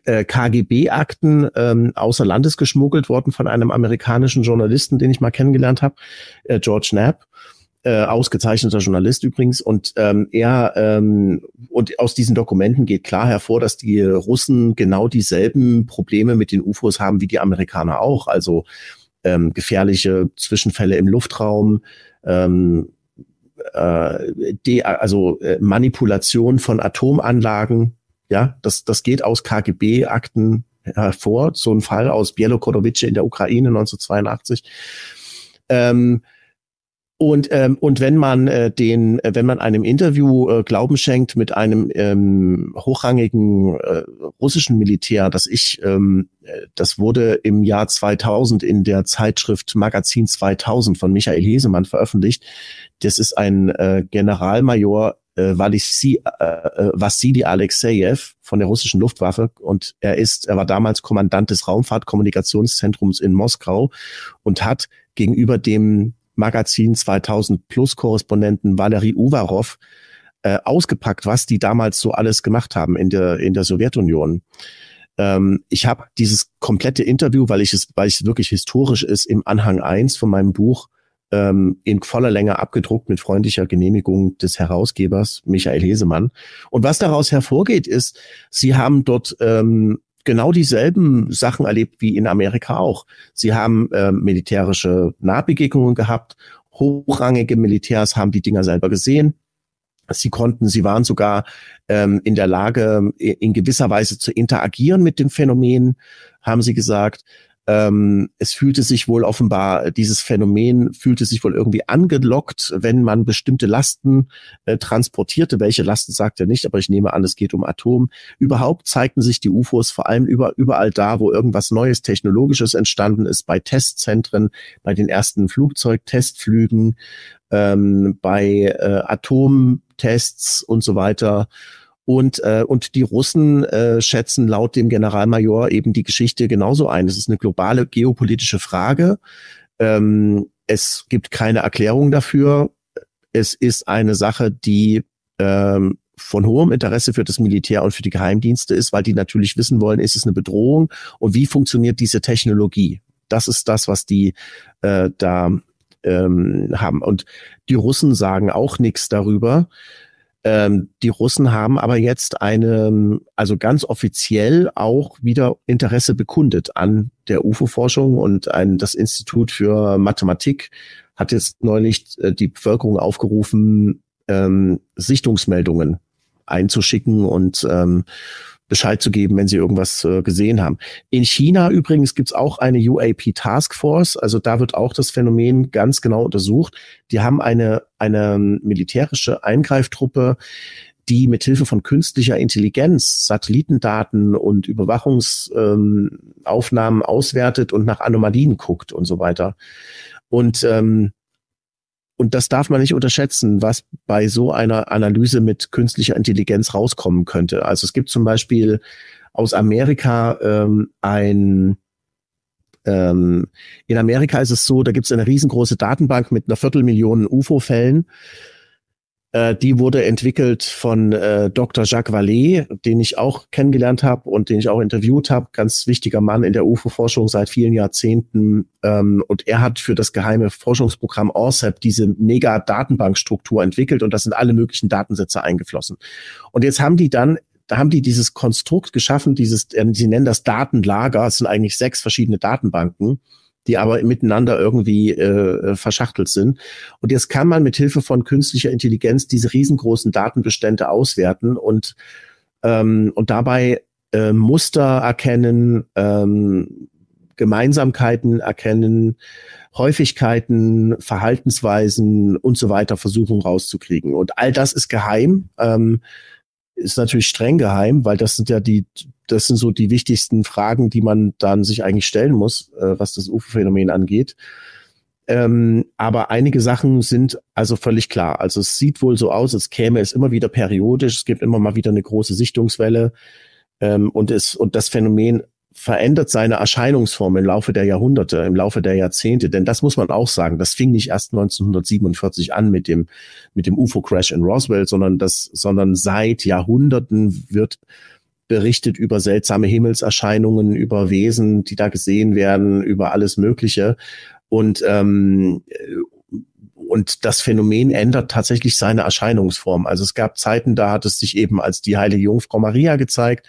äh, KGB-Akten ähm, außer Landes geschmuggelt worden von einem amerikanischen Journalisten, den ich mal kennengelernt habe, äh, George Knapp. Äh, ausgezeichneter Journalist übrigens und ähm, er ähm, und aus diesen Dokumenten geht klar hervor, dass die Russen genau dieselben Probleme mit den UFOs haben wie die Amerikaner auch. Also ähm, gefährliche Zwischenfälle im Luftraum, ähm, äh, die, also äh, Manipulation von Atomanlagen. Ja, das, das geht aus KGB-Akten hervor. So ein Fall aus Bielokorowice in der Ukraine 1982. Ähm, und, ähm, und wenn man äh, den, äh, wenn man einem Interview äh, Glauben schenkt mit einem ähm, hochrangigen äh, russischen Militär, das ich, ähm, äh, das wurde im Jahr 2000 in der Zeitschrift Magazin 2000 von Michael Hesemann veröffentlicht. Das ist ein äh, Generalmajor äh, Valisi, äh, äh, Vassili Alexejew von der russischen Luftwaffe und er ist, er war damals Kommandant des Raumfahrtkommunikationszentrums in Moskau und hat gegenüber dem Magazin 2000 Plus Korrespondenten Valerie Uvarov äh, ausgepackt, was die damals so alles gemacht haben in der, in der Sowjetunion. Ähm, ich habe dieses komplette Interview, weil ich es, weil es wirklich historisch ist, im Anhang 1 von meinem Buch ähm, in voller Länge abgedruckt mit freundlicher Genehmigung des Herausgebers Michael Hesemann. Und was daraus hervorgeht, ist, sie haben dort ähm, genau dieselben Sachen erlebt wie in Amerika auch. Sie haben äh, militärische Nahbegegnungen gehabt, hochrangige Militärs haben die Dinger selber gesehen. Sie konnten, sie waren sogar ähm, in der Lage, in gewisser Weise zu interagieren mit dem Phänomen, haben sie gesagt ähm, es fühlte sich wohl offenbar, dieses Phänomen fühlte sich wohl irgendwie angelockt, wenn man bestimmte Lasten äh, transportierte. Welche Lasten sagt er nicht, aber ich nehme an, es geht um Atom. Überhaupt zeigten sich die UFOs vor allem über, überall da, wo irgendwas Neues Technologisches entstanden ist, bei Testzentren, bei den ersten Flugzeugtestflügen, ähm, bei äh, Atomtests und so weiter. Und, äh, und die Russen äh, schätzen laut dem Generalmajor eben die Geschichte genauso ein. Es ist eine globale geopolitische Frage. Ähm, es gibt keine Erklärung dafür. Es ist eine Sache, die ähm, von hohem Interesse für das Militär und für die Geheimdienste ist, weil die natürlich wissen wollen, ist es eine Bedrohung und wie funktioniert diese Technologie? Das ist das, was die äh, da ähm, haben. Und die Russen sagen auch nichts darüber. Ähm, die Russen haben aber jetzt eine, ähm, also ganz offiziell auch wieder Interesse bekundet an der UFO-Forschung und ein, das Institut für Mathematik hat jetzt neulich äh, die Bevölkerung aufgerufen, ähm, Sichtungsmeldungen einzuschicken und ähm, Bescheid zu geben, wenn sie irgendwas äh, gesehen haben. In China übrigens gibt's auch eine UAP Task Force, also da wird auch das Phänomen ganz genau untersucht. Die haben eine, eine ähm, militärische Eingreiftruppe, die mithilfe von künstlicher Intelligenz Satellitendaten und Überwachungsaufnahmen ähm, auswertet und nach Anomalien guckt und so weiter. Und ähm, und das darf man nicht unterschätzen, was bei so einer Analyse mit künstlicher Intelligenz rauskommen könnte. Also es gibt zum Beispiel aus Amerika ähm, ein ähm, in Amerika ist es so, da gibt es eine riesengroße Datenbank mit einer Viertelmillion UFO-Fällen äh, die wurde entwickelt von äh, Dr. Jacques Vallée, den ich auch kennengelernt habe und den ich auch interviewt habe. Ganz wichtiger Mann in der UFO-Forschung seit vielen Jahrzehnten. Ähm, und er hat für das geheime Forschungsprogramm ORCEP diese mega Datenbankstruktur entwickelt und da sind alle möglichen Datensätze eingeflossen. Und jetzt haben die dann da haben die dieses Konstrukt geschaffen, dieses, äh, sie nennen das Datenlager, es sind eigentlich sechs verschiedene Datenbanken, die aber miteinander irgendwie äh, verschachtelt sind. Und jetzt kann man mit Hilfe von künstlicher Intelligenz diese riesengroßen Datenbestände auswerten und, ähm, und dabei äh, Muster erkennen, ähm, Gemeinsamkeiten erkennen, Häufigkeiten, Verhaltensweisen und so weiter versuchen rauszukriegen. Und all das ist geheim. Ähm, ist natürlich streng geheim, weil das sind ja die, das sind so die wichtigsten Fragen, die man dann sich eigentlich stellen muss, äh, was das UFO-Phänomen angeht. Ähm, aber einige Sachen sind also völlig klar. Also es sieht wohl so aus, als käme es immer wieder periodisch. Es gibt immer mal wieder eine große Sichtungswelle. Ähm, und es, und das Phänomen verändert seine Erscheinungsform im Laufe der Jahrhunderte, im Laufe der Jahrzehnte. Denn das muss man auch sagen. Das fing nicht erst 1947 an mit dem, mit dem UFO-Crash in Roswell, sondern das, sondern seit Jahrhunderten wird berichtet über seltsame Himmelserscheinungen, über Wesen, die da gesehen werden, über alles Mögliche. Und, ähm, und das Phänomen ändert tatsächlich seine Erscheinungsform. Also es gab Zeiten, da hat es sich eben als die heilige Jungfrau Maria gezeigt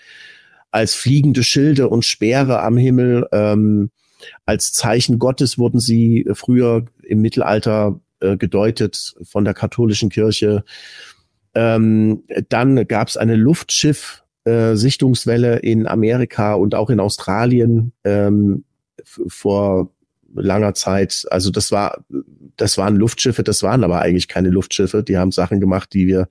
als fliegende Schilde und Speere am Himmel. Ähm, als Zeichen Gottes wurden sie früher im Mittelalter äh, gedeutet von der katholischen Kirche. Ähm, dann gab es eine Luftschiff-Sichtungswelle äh, in Amerika und auch in Australien ähm, vor langer Zeit. Also das war, das waren Luftschiffe, das waren aber eigentlich keine Luftschiffe. Die haben Sachen gemacht, die wir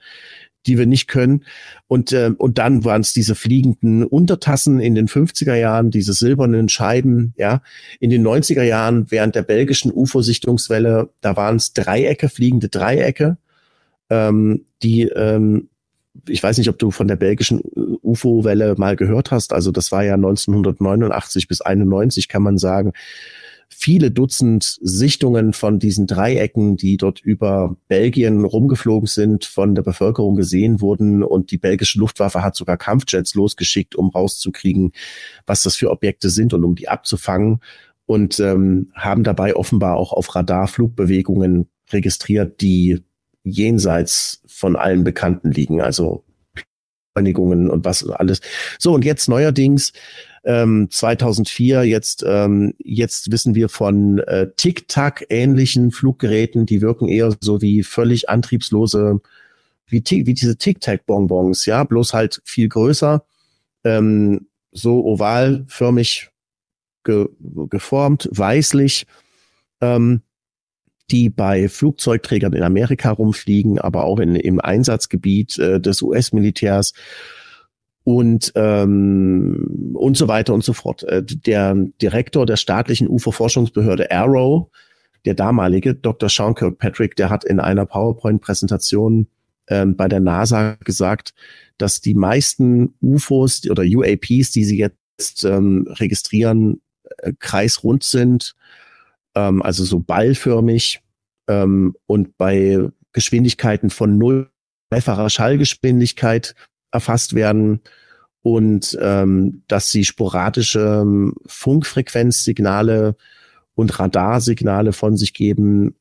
die wir nicht können. Und, äh, und dann waren es diese fliegenden Untertassen in den 50er Jahren, diese silbernen Scheiben, ja. In den 90er Jahren während der belgischen UFO-Sichtungswelle, da waren es Dreiecke, fliegende Dreiecke, ähm, die, ähm, ich weiß nicht, ob du von der belgischen UFO-Welle mal gehört hast. Also das war ja 1989 bis 91, kann man sagen viele Dutzend Sichtungen von diesen Dreiecken, die dort über Belgien rumgeflogen sind, von der Bevölkerung gesehen wurden. Und die belgische Luftwaffe hat sogar Kampfjets losgeschickt, um rauszukriegen, was das für Objekte sind und um die abzufangen. Und ähm, haben dabei offenbar auch auf Radar Flugbewegungen registriert, die jenseits von allen Bekannten liegen. Also Vereinigungen und was alles. So, und jetzt neuerdings, ähm, 2004, jetzt, ähm, jetzt wissen wir von äh, Tic-Tac-ähnlichen Fluggeräten, die wirken eher so wie völlig antriebslose, wie, wie diese Tic-Tac-Bonbons, ja, bloß halt viel größer, ähm, so ovalförmig ge geformt, weißlich. Ähm, die bei Flugzeugträgern in Amerika rumfliegen, aber auch in, im Einsatzgebiet äh, des US-Militärs und ähm, und so weiter und so fort. Äh, der Direktor der staatlichen UFO-Forschungsbehörde Arrow, der damalige Dr. Sean Kirkpatrick, der hat in einer PowerPoint-Präsentation ähm, bei der NASA gesagt, dass die meisten UFOs oder UAPs, die sie jetzt ähm, registrieren, äh, kreisrund sind ähm, also so ballförmig ähm, und bei Geschwindigkeiten von null dreifacher Schallgeschwindigkeit erfasst werden und ähm, dass sie sporadische ähm, Funkfrequenzsignale und Radarsignale von sich geben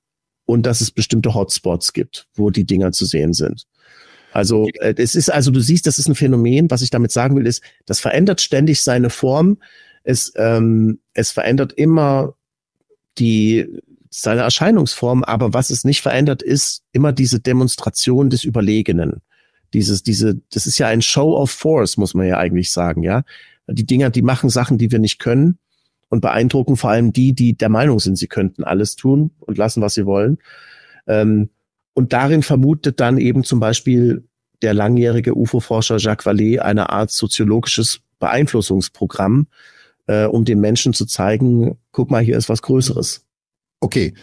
und dass es bestimmte Hotspots gibt, wo die Dinger zu sehen sind. Also äh, es ist also du siehst, das ist ein Phänomen. Was ich damit sagen will, ist, das verändert ständig seine Form. Es ähm, es verändert immer die seine Erscheinungsform, aber was es nicht verändert, ist immer diese Demonstration des Überlegenen. Dieses, diese, das ist ja ein Show of Force, muss man ja eigentlich sagen, ja. Die Dinger, die machen Sachen, die wir nicht können und beeindrucken vor allem die, die der Meinung sind, sie könnten alles tun und lassen, was sie wollen. Ähm, und darin vermutet dann eben zum Beispiel der langjährige UFO-Forscher Jacques Vallée eine Art soziologisches Beeinflussungsprogramm, äh, um den Menschen zu zeigen, guck mal, hier ist was Größeres. Okay,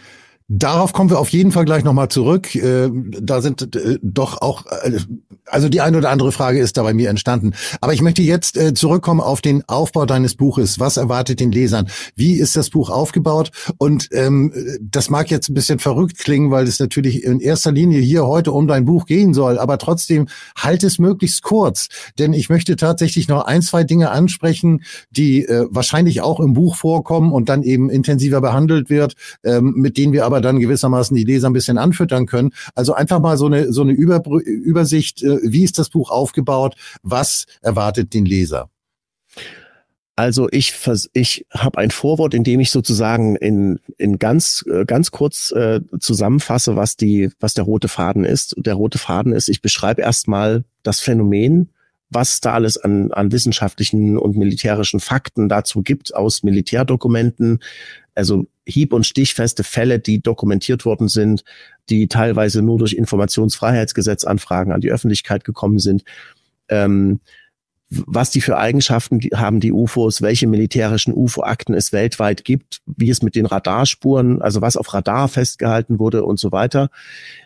Darauf kommen wir auf jeden Fall gleich nochmal zurück. Äh, da sind äh, doch auch, äh, also die eine oder andere Frage ist da bei mir entstanden. Aber ich möchte jetzt zurückkommen auf den Aufbau deines Buches. Was erwartet den Lesern? Wie ist das Buch aufgebaut? Und ähm, das mag jetzt ein bisschen verrückt klingen, weil es natürlich in erster Linie hier heute um dein Buch gehen soll. Aber trotzdem halt es möglichst kurz, denn ich möchte tatsächlich noch ein, zwei Dinge ansprechen, die wahrscheinlich auch im Buch vorkommen und dann eben intensiver behandelt wird, ähm, mit denen wir aber aber dann gewissermaßen die Leser ein bisschen anfüttern können. Also einfach mal so eine, so eine Überbr Übersicht, äh, wie ist das Buch aufgebaut, was erwartet den Leser? Also ich, ich habe ein Vorwort, in dem ich sozusagen in, in ganz, äh, ganz kurz äh, zusammenfasse, was, die, was der rote Faden ist. Der rote Faden ist, ich beschreibe erstmal das Phänomen, was da alles an, an wissenschaftlichen und militärischen Fakten dazu gibt aus Militärdokumenten, also hieb- und stichfeste Fälle, die dokumentiert worden sind, die teilweise nur durch Informationsfreiheitsgesetzanfragen an die Öffentlichkeit gekommen sind. Ähm, was die für Eigenschaften haben, die UFOs, welche militärischen UFO-Akten es weltweit gibt, wie es mit den Radarspuren, also was auf Radar festgehalten wurde und so weiter.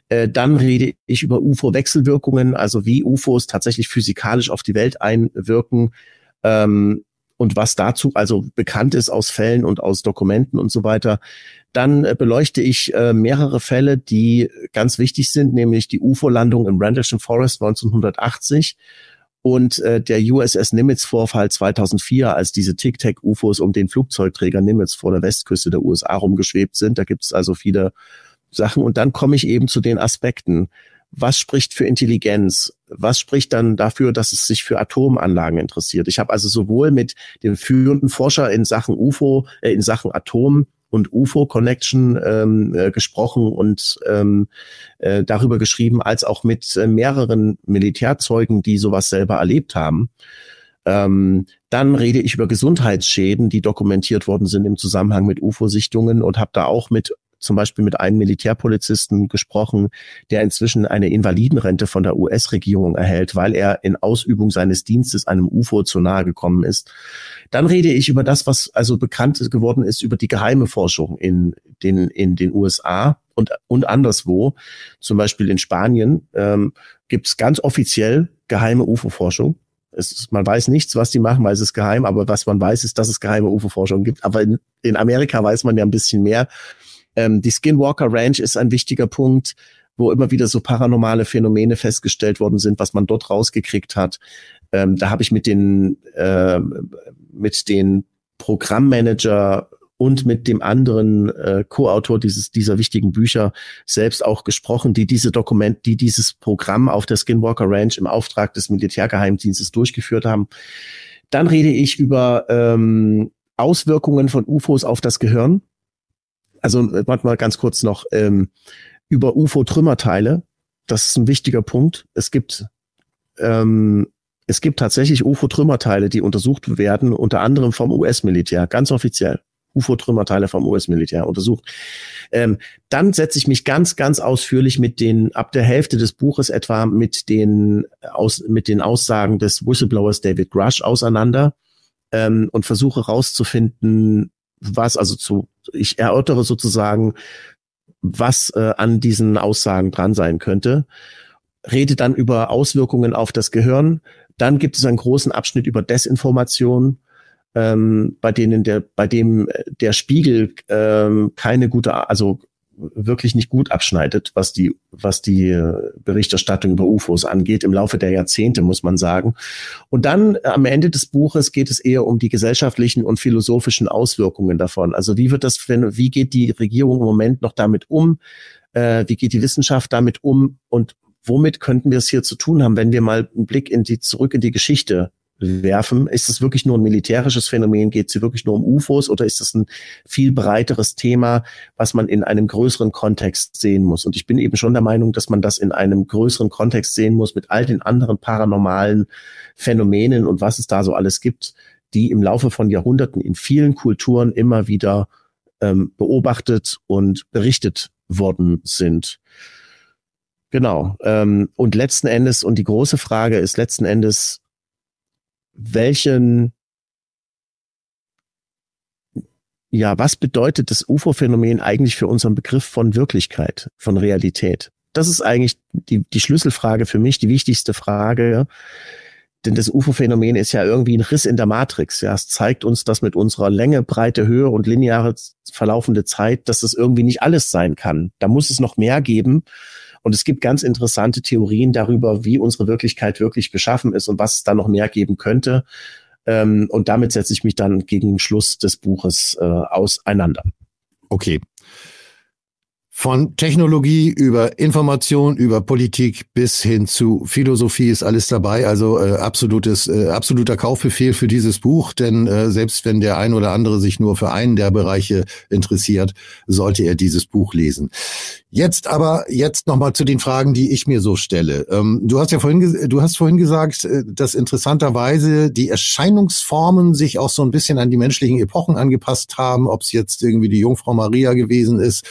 Äh, dann rede ich über UFO-Wechselwirkungen, also wie UFOs tatsächlich physikalisch auf die Welt einwirken, ähm, und was dazu also bekannt ist aus Fällen und aus Dokumenten und so weiter. Dann äh, beleuchte ich äh, mehrere Fälle, die ganz wichtig sind, nämlich die UFO-Landung im Rendlesham Forest 1980 und äh, der USS Nimitz-Vorfall 2004, als diese Tic-Tac-UFOs um den Flugzeugträger Nimitz vor der Westküste der USA rumgeschwebt sind. Da gibt es also viele Sachen. Und dann komme ich eben zu den Aspekten was spricht für Intelligenz? Was spricht dann dafür, dass es sich für Atomanlagen interessiert? Ich habe also sowohl mit dem führenden Forscher in Sachen UFO, äh, in Sachen Atom und UFO Connection ähm, äh, gesprochen und ähm, äh, darüber geschrieben, als auch mit äh, mehreren Militärzeugen, die sowas selber erlebt haben. Ähm, dann rede ich über Gesundheitsschäden, die dokumentiert worden sind im Zusammenhang mit UFO-Sichtungen und habe da auch mit zum Beispiel mit einem Militärpolizisten gesprochen, der inzwischen eine Invalidenrente von der US-Regierung erhält, weil er in Ausübung seines Dienstes einem UFO zu nahe gekommen ist. Dann rede ich über das, was also bekannt geworden ist über die geheime Forschung in den, in den USA und, und anderswo. Zum Beispiel in Spanien ähm, gibt es ganz offiziell geheime UFO-Forschung. Ist, man weiß nichts, was die machen, weil es ist geheim, aber was man weiß, ist, dass es geheime UFO-Forschung gibt. Aber in, in Amerika weiß man ja ein bisschen mehr ähm, die Skinwalker Ranch ist ein wichtiger Punkt, wo immer wieder so paranormale Phänomene festgestellt worden sind, was man dort rausgekriegt hat. Ähm, da habe ich mit den, äh, mit den Programmmanager und mit dem anderen äh, Co-Autor dieses dieser wichtigen Bücher selbst auch gesprochen, die diese Dokument, die dieses Programm auf der Skinwalker Ranch im Auftrag des Militärgeheimdienstes durchgeführt haben. Dann rede ich über ähm, Auswirkungen von UFOs auf das Gehirn also äh, warte mal ganz kurz noch ähm, über UFO-Trümmerteile. Das ist ein wichtiger Punkt. Es gibt ähm, es gibt tatsächlich UFO-Trümmerteile, die untersucht werden, unter anderem vom US-Militär, ganz offiziell. UFO-Trümmerteile vom US-Militär untersucht. Ähm, dann setze ich mich ganz, ganz ausführlich mit den, ab der Hälfte des Buches etwa mit den, aus, mit den Aussagen des Whistleblowers David Grush auseinander ähm, und versuche herauszufinden, was also zu ich erörtere sozusagen, was äh, an diesen Aussagen dran sein könnte, rede dann über Auswirkungen auf das Gehirn. Dann gibt es einen großen Abschnitt über Desinformation, ähm, bei denen der, bei dem äh, der Spiegel ähm, keine gute, also wirklich nicht gut abschneidet, was die, was die Berichterstattung über UFOs angeht, im Laufe der Jahrzehnte, muss man sagen. Und dann äh, am Ende des Buches geht es eher um die gesellschaftlichen und philosophischen Auswirkungen davon. Also wie wird das, wenn, wie geht die Regierung im Moment noch damit um? Äh, wie geht die Wissenschaft damit um? Und womit könnten wir es hier zu tun haben, wenn wir mal einen Blick in die, zurück in die Geschichte werfen. Ist es wirklich nur ein militärisches Phänomen? Geht es wirklich nur um UFOs oder ist es ein viel breiteres Thema, was man in einem größeren Kontext sehen muss? Und ich bin eben schon der Meinung, dass man das in einem größeren Kontext sehen muss mit all den anderen paranormalen Phänomenen und was es da so alles gibt, die im Laufe von Jahrhunderten in vielen Kulturen immer wieder ähm, beobachtet und berichtet worden sind. Genau. Ähm, und letzten Endes, und die große Frage ist letzten Endes, welchen, ja, was bedeutet das UFO-Phänomen eigentlich für unseren Begriff von Wirklichkeit, von Realität? Das ist eigentlich die, die Schlüsselfrage für mich, die wichtigste Frage. Denn das UFO-Phänomen ist ja irgendwie ein Riss in der Matrix. Ja, es zeigt uns, dass mit unserer Länge, Breite, Höhe und lineare verlaufende Zeit, dass das irgendwie nicht alles sein kann. Da muss es noch mehr geben. Und es gibt ganz interessante Theorien darüber, wie unsere Wirklichkeit wirklich geschaffen ist und was es da noch mehr geben könnte. Ähm, und damit setze ich mich dann gegen Schluss des Buches äh, auseinander. Okay, von Technologie über Information, über Politik bis hin zu Philosophie ist alles dabei. Also äh, absolutes, äh, absoluter Kaufbefehl für dieses Buch, denn äh, selbst wenn der ein oder andere sich nur für einen der Bereiche interessiert, sollte er dieses Buch lesen. Jetzt aber jetzt nochmal zu den Fragen, die ich mir so stelle. Ähm, du hast ja vorhin du hast vorhin gesagt, äh, dass interessanterweise die Erscheinungsformen sich auch so ein bisschen an die menschlichen Epochen angepasst haben, ob es jetzt irgendwie die Jungfrau Maria gewesen ist,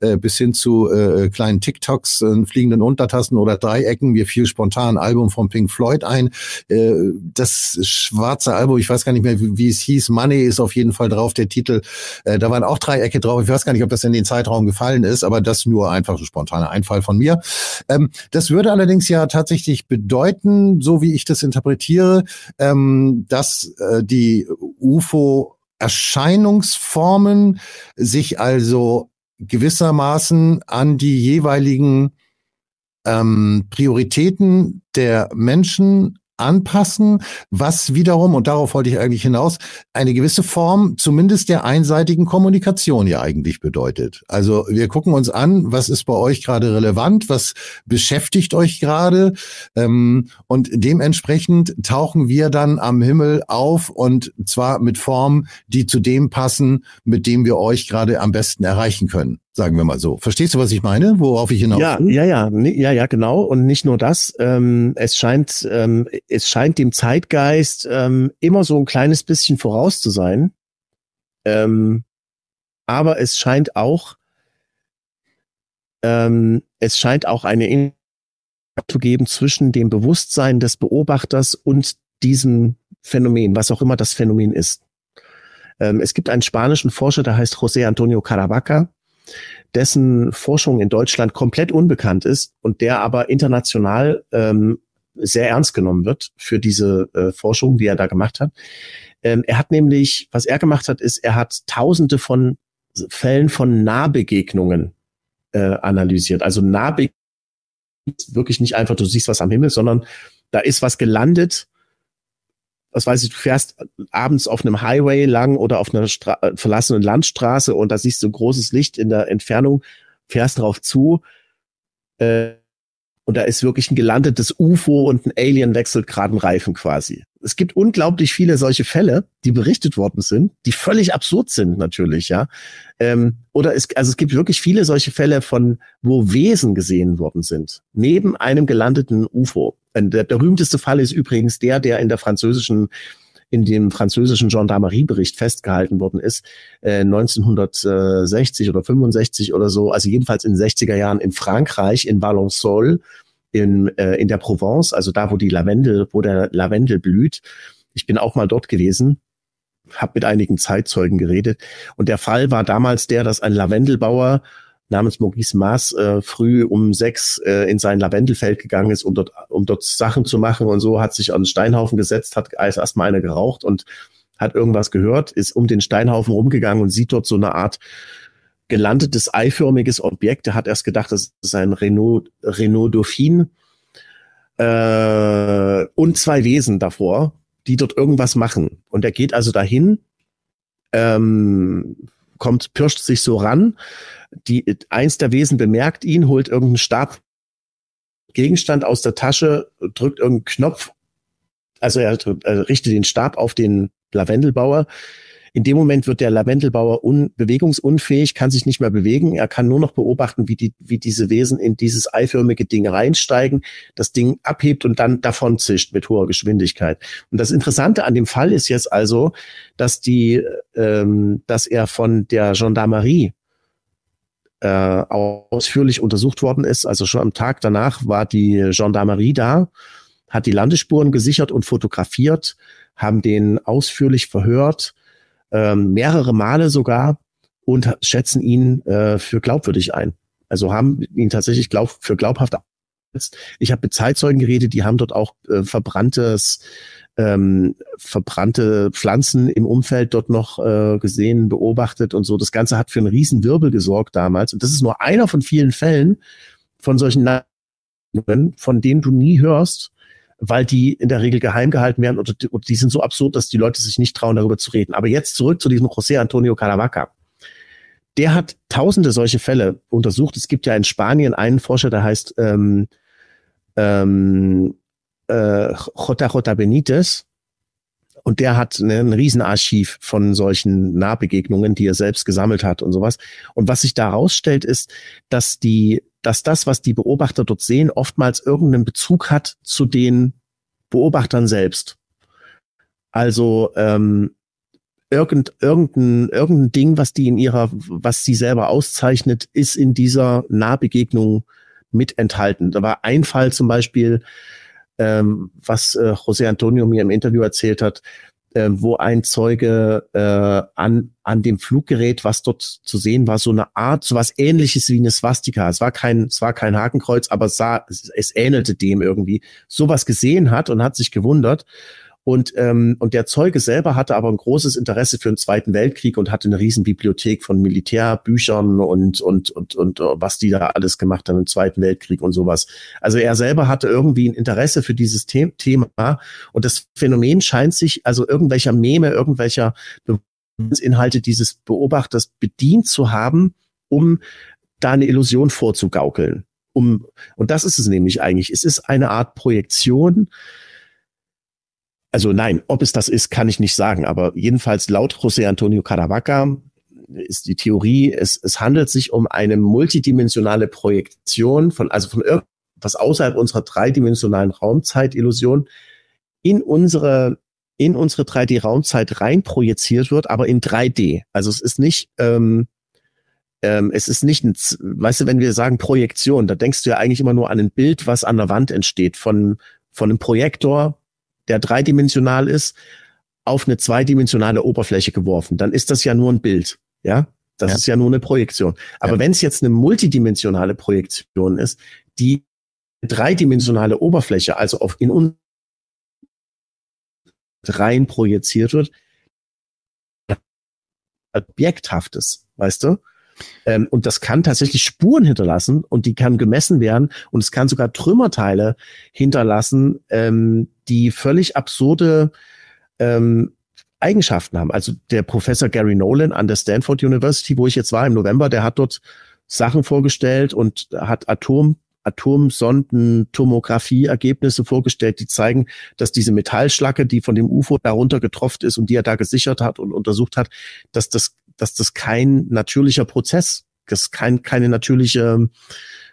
äh, bis bis hin zu äh, kleinen TikToks, äh, fliegenden Untertassen oder Dreiecken. Mir fiel spontan ein Album von Pink Floyd ein. Äh, das schwarze Album, ich weiß gar nicht mehr, wie, wie, es hieß, Money ist auf jeden Fall drauf, der Titel. Äh, da waren auch Dreiecke drauf. Ich weiß gar nicht, ob das in den Zeitraum gefallen ist, aber das nur einfach ein spontaner Einfall von mir. Ähm, das würde allerdings ja tatsächlich bedeuten, so wie ich das interpretiere, ähm, dass äh, die UFO Erscheinungsformen sich also gewissermaßen an die jeweiligen ähm, Prioritäten der Menschen anpassen, was wiederum, und darauf wollte ich eigentlich hinaus, eine gewisse Form zumindest der einseitigen Kommunikation ja eigentlich bedeutet. Also wir gucken uns an, was ist bei euch gerade relevant, was beschäftigt euch gerade ähm, und dementsprechend tauchen wir dann am Himmel auf und zwar mit Formen, die zu dem passen, mit dem wir euch gerade am besten erreichen können sagen wir mal so. Verstehst du, was ich meine? Worauf ich hinaus? Ja, ja, ja, ja, ja, genau. Und nicht nur das. Ähm, es scheint, ähm, es scheint dem Zeitgeist ähm, immer so ein kleines bisschen voraus zu sein. Ähm, aber es scheint auch, ähm, es scheint auch eine In zu geben zwischen dem Bewusstsein des Beobachters und diesem Phänomen, was auch immer das Phänomen ist. Ähm, es gibt einen spanischen Forscher, der heißt José Antonio Caravaca, dessen Forschung in Deutschland komplett unbekannt ist und der aber international ähm, sehr ernst genommen wird für diese äh, Forschung, die er da gemacht hat. Ähm, er hat nämlich, was er gemacht hat, ist, er hat tausende von Fällen von Nahbegegnungen äh, analysiert. Also Nahbegegnungen wirklich nicht einfach, du siehst was am Himmel, sondern da ist was gelandet was weiß ich, du fährst abends auf einem Highway lang oder auf einer Stra äh, verlassenen Landstraße und da siehst du ein großes Licht in der Entfernung, fährst drauf zu äh, und da ist wirklich ein gelandetes UFO und ein Alien wechselt gerade einen Reifen quasi. Es gibt unglaublich viele solche Fälle, die berichtet worden sind, die völlig absurd sind natürlich, ja. Ähm, oder es, also es gibt wirklich viele solche Fälle von, wo Wesen gesehen worden sind, neben einem gelandeten UFO der, berühmteste Fall ist übrigens der, der in der französischen in dem französischen Gendarmeriebericht festgehalten worden ist, äh, 1960 oder 65 oder so, also jedenfalls in den 60er Jahren in Frankreich, in Valensole, in, äh, in der Provence, also da, wo die Lavendel, wo der Lavendel blüht. Ich bin auch mal dort gewesen, habe mit einigen Zeitzeugen geredet. Und der Fall war damals der, dass ein Lavendelbauer namens Maurice Maas äh, früh um sechs äh, in sein Lavendelfeld gegangen ist, um dort, um dort Sachen zu machen und so, hat sich an den Steinhaufen gesetzt, hat als erstmal eine geraucht und hat irgendwas gehört, ist um den Steinhaufen rumgegangen und sieht dort so eine Art gelandetes eiförmiges Objekt. Er hat erst gedacht, das ist ein Renault, Renault Dauphine äh, und zwei Wesen davor, die dort irgendwas machen. Und er geht also dahin, ähm, kommt, pirscht sich so ran. Die, eins der Wesen bemerkt ihn, holt irgendeinen Stab. Gegenstand aus der Tasche, drückt irgendeinen Knopf also er, er richtet den Stab auf den Lavendelbauer, in dem Moment wird der Lavendelbauer bewegungsunfähig, kann sich nicht mehr bewegen. Er kann nur noch beobachten, wie, die, wie diese Wesen in dieses eiförmige Ding reinsteigen, das Ding abhebt und dann davon zischt mit hoher Geschwindigkeit. Und das Interessante an dem Fall ist jetzt also, dass die, ähm, dass er von der Gendarmerie äh, ausführlich untersucht worden ist. Also schon am Tag danach war die Gendarmerie da, hat die Landesspuren gesichert und fotografiert, haben den ausführlich verhört, ähm, mehrere Male sogar und schätzen ihn äh, für glaubwürdig ein. Also haben ihn tatsächlich glaub, für glaubhaft Ich habe mit Zeitzeugen geredet, die haben dort auch äh, verbranntes, ähm, verbrannte Pflanzen im Umfeld dort noch äh, gesehen, beobachtet und so. Das Ganze hat für einen riesen Wirbel gesorgt damals. Und das ist nur einer von vielen Fällen von solchen, von denen du nie hörst, weil die in der Regel geheim gehalten werden und, und die sind so absurd, dass die Leute sich nicht trauen, darüber zu reden. Aber jetzt zurück zu diesem José Antonio Caravaca. Der hat tausende solche Fälle untersucht. Es gibt ja in Spanien einen Forscher, der heißt ähm, ähm, äh, Jota Jota Benitez. Und der hat ne, ein Riesenarchiv von solchen Nahbegegnungen, die er selbst gesammelt hat und sowas. Und was sich da herausstellt, ist, dass die, dass das, was die Beobachter dort sehen, oftmals irgendeinen Bezug hat zu den Beobachtern selbst. Also ähm, irgend, irgendein, irgendein Ding, was die in ihrer, was sie selber auszeichnet, ist in dieser Nahbegegnung mit enthalten. Da war ein Fall zum Beispiel, ähm, was äh, José Antonio mir im Interview erzählt hat, äh, wo ein Zeuge äh, an, an dem Fluggerät, was dort zu sehen war, so eine Art, so was ähnliches wie eine Swastika. Es war kein, es war kein Hakenkreuz, aber sah, es, es ähnelte dem irgendwie, sowas gesehen hat und hat sich gewundert und, ähm, und der Zeuge selber hatte aber ein großes Interesse für den Zweiten Weltkrieg und hatte eine Riesenbibliothek von Militärbüchern und, und, und, und äh, was die da alles gemacht haben im Zweiten Weltkrieg und sowas. Also er selber hatte irgendwie ein Interesse für dieses The Thema und das Phänomen scheint sich also irgendwelcher Meme, irgendwelcher Inhalte dieses Beobachters bedient zu haben, um da eine Illusion vorzugaukeln. Um, und das ist es nämlich eigentlich. Es ist eine Art Projektion also nein, ob es das ist, kann ich nicht sagen. Aber jedenfalls laut José Antonio Caravaca ist die Theorie, es, es handelt sich um eine multidimensionale Projektion von, also von irgendwas außerhalb unserer dreidimensionalen Raumzeitillusion in unsere in unsere 3D-Raumzeit reinprojiziert wird, aber in 3D. Also es ist nicht, ähm, ähm, es ist nicht, ein, weißt du, wenn wir sagen Projektion, da denkst du ja eigentlich immer nur an ein Bild, was an der Wand entsteht, von, von einem Projektor, der dreidimensional ist, auf eine zweidimensionale Oberfläche geworfen. Dann ist das ja nur ein Bild. Ja, das ja. ist ja nur eine Projektion. Aber ja. wenn es jetzt eine multidimensionale Projektion ist, die dreidimensionale Oberfläche, also auf in uns rein projiziert wird, objekthaftes, weißt du? Ähm, und das kann tatsächlich Spuren hinterlassen und die kann gemessen werden und es kann sogar Trümmerteile hinterlassen, ähm, die völlig absurde ähm, Eigenschaften haben. Also der Professor Gary Nolan an der Stanford University, wo ich jetzt war im November, der hat dort Sachen vorgestellt und hat Atom Atomsonden-Tomographie-Ergebnisse vorgestellt, die zeigen, dass diese Metallschlacke, die von dem UFO darunter getroffen ist und die er da gesichert hat und untersucht hat, dass das dass das kein natürlicher Prozess, das kann keine natürliche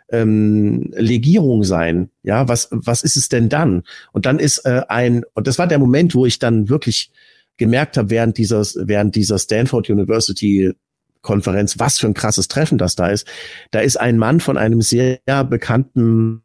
ähm, Legierung sein. Ja, was, was ist es denn dann? Und dann ist äh, ein, und das war der Moment, wo ich dann wirklich gemerkt habe, während dieser, während dieser Stanford University Konferenz, was für ein krasses Treffen das da ist. Da ist ein Mann von einem sehr bekannten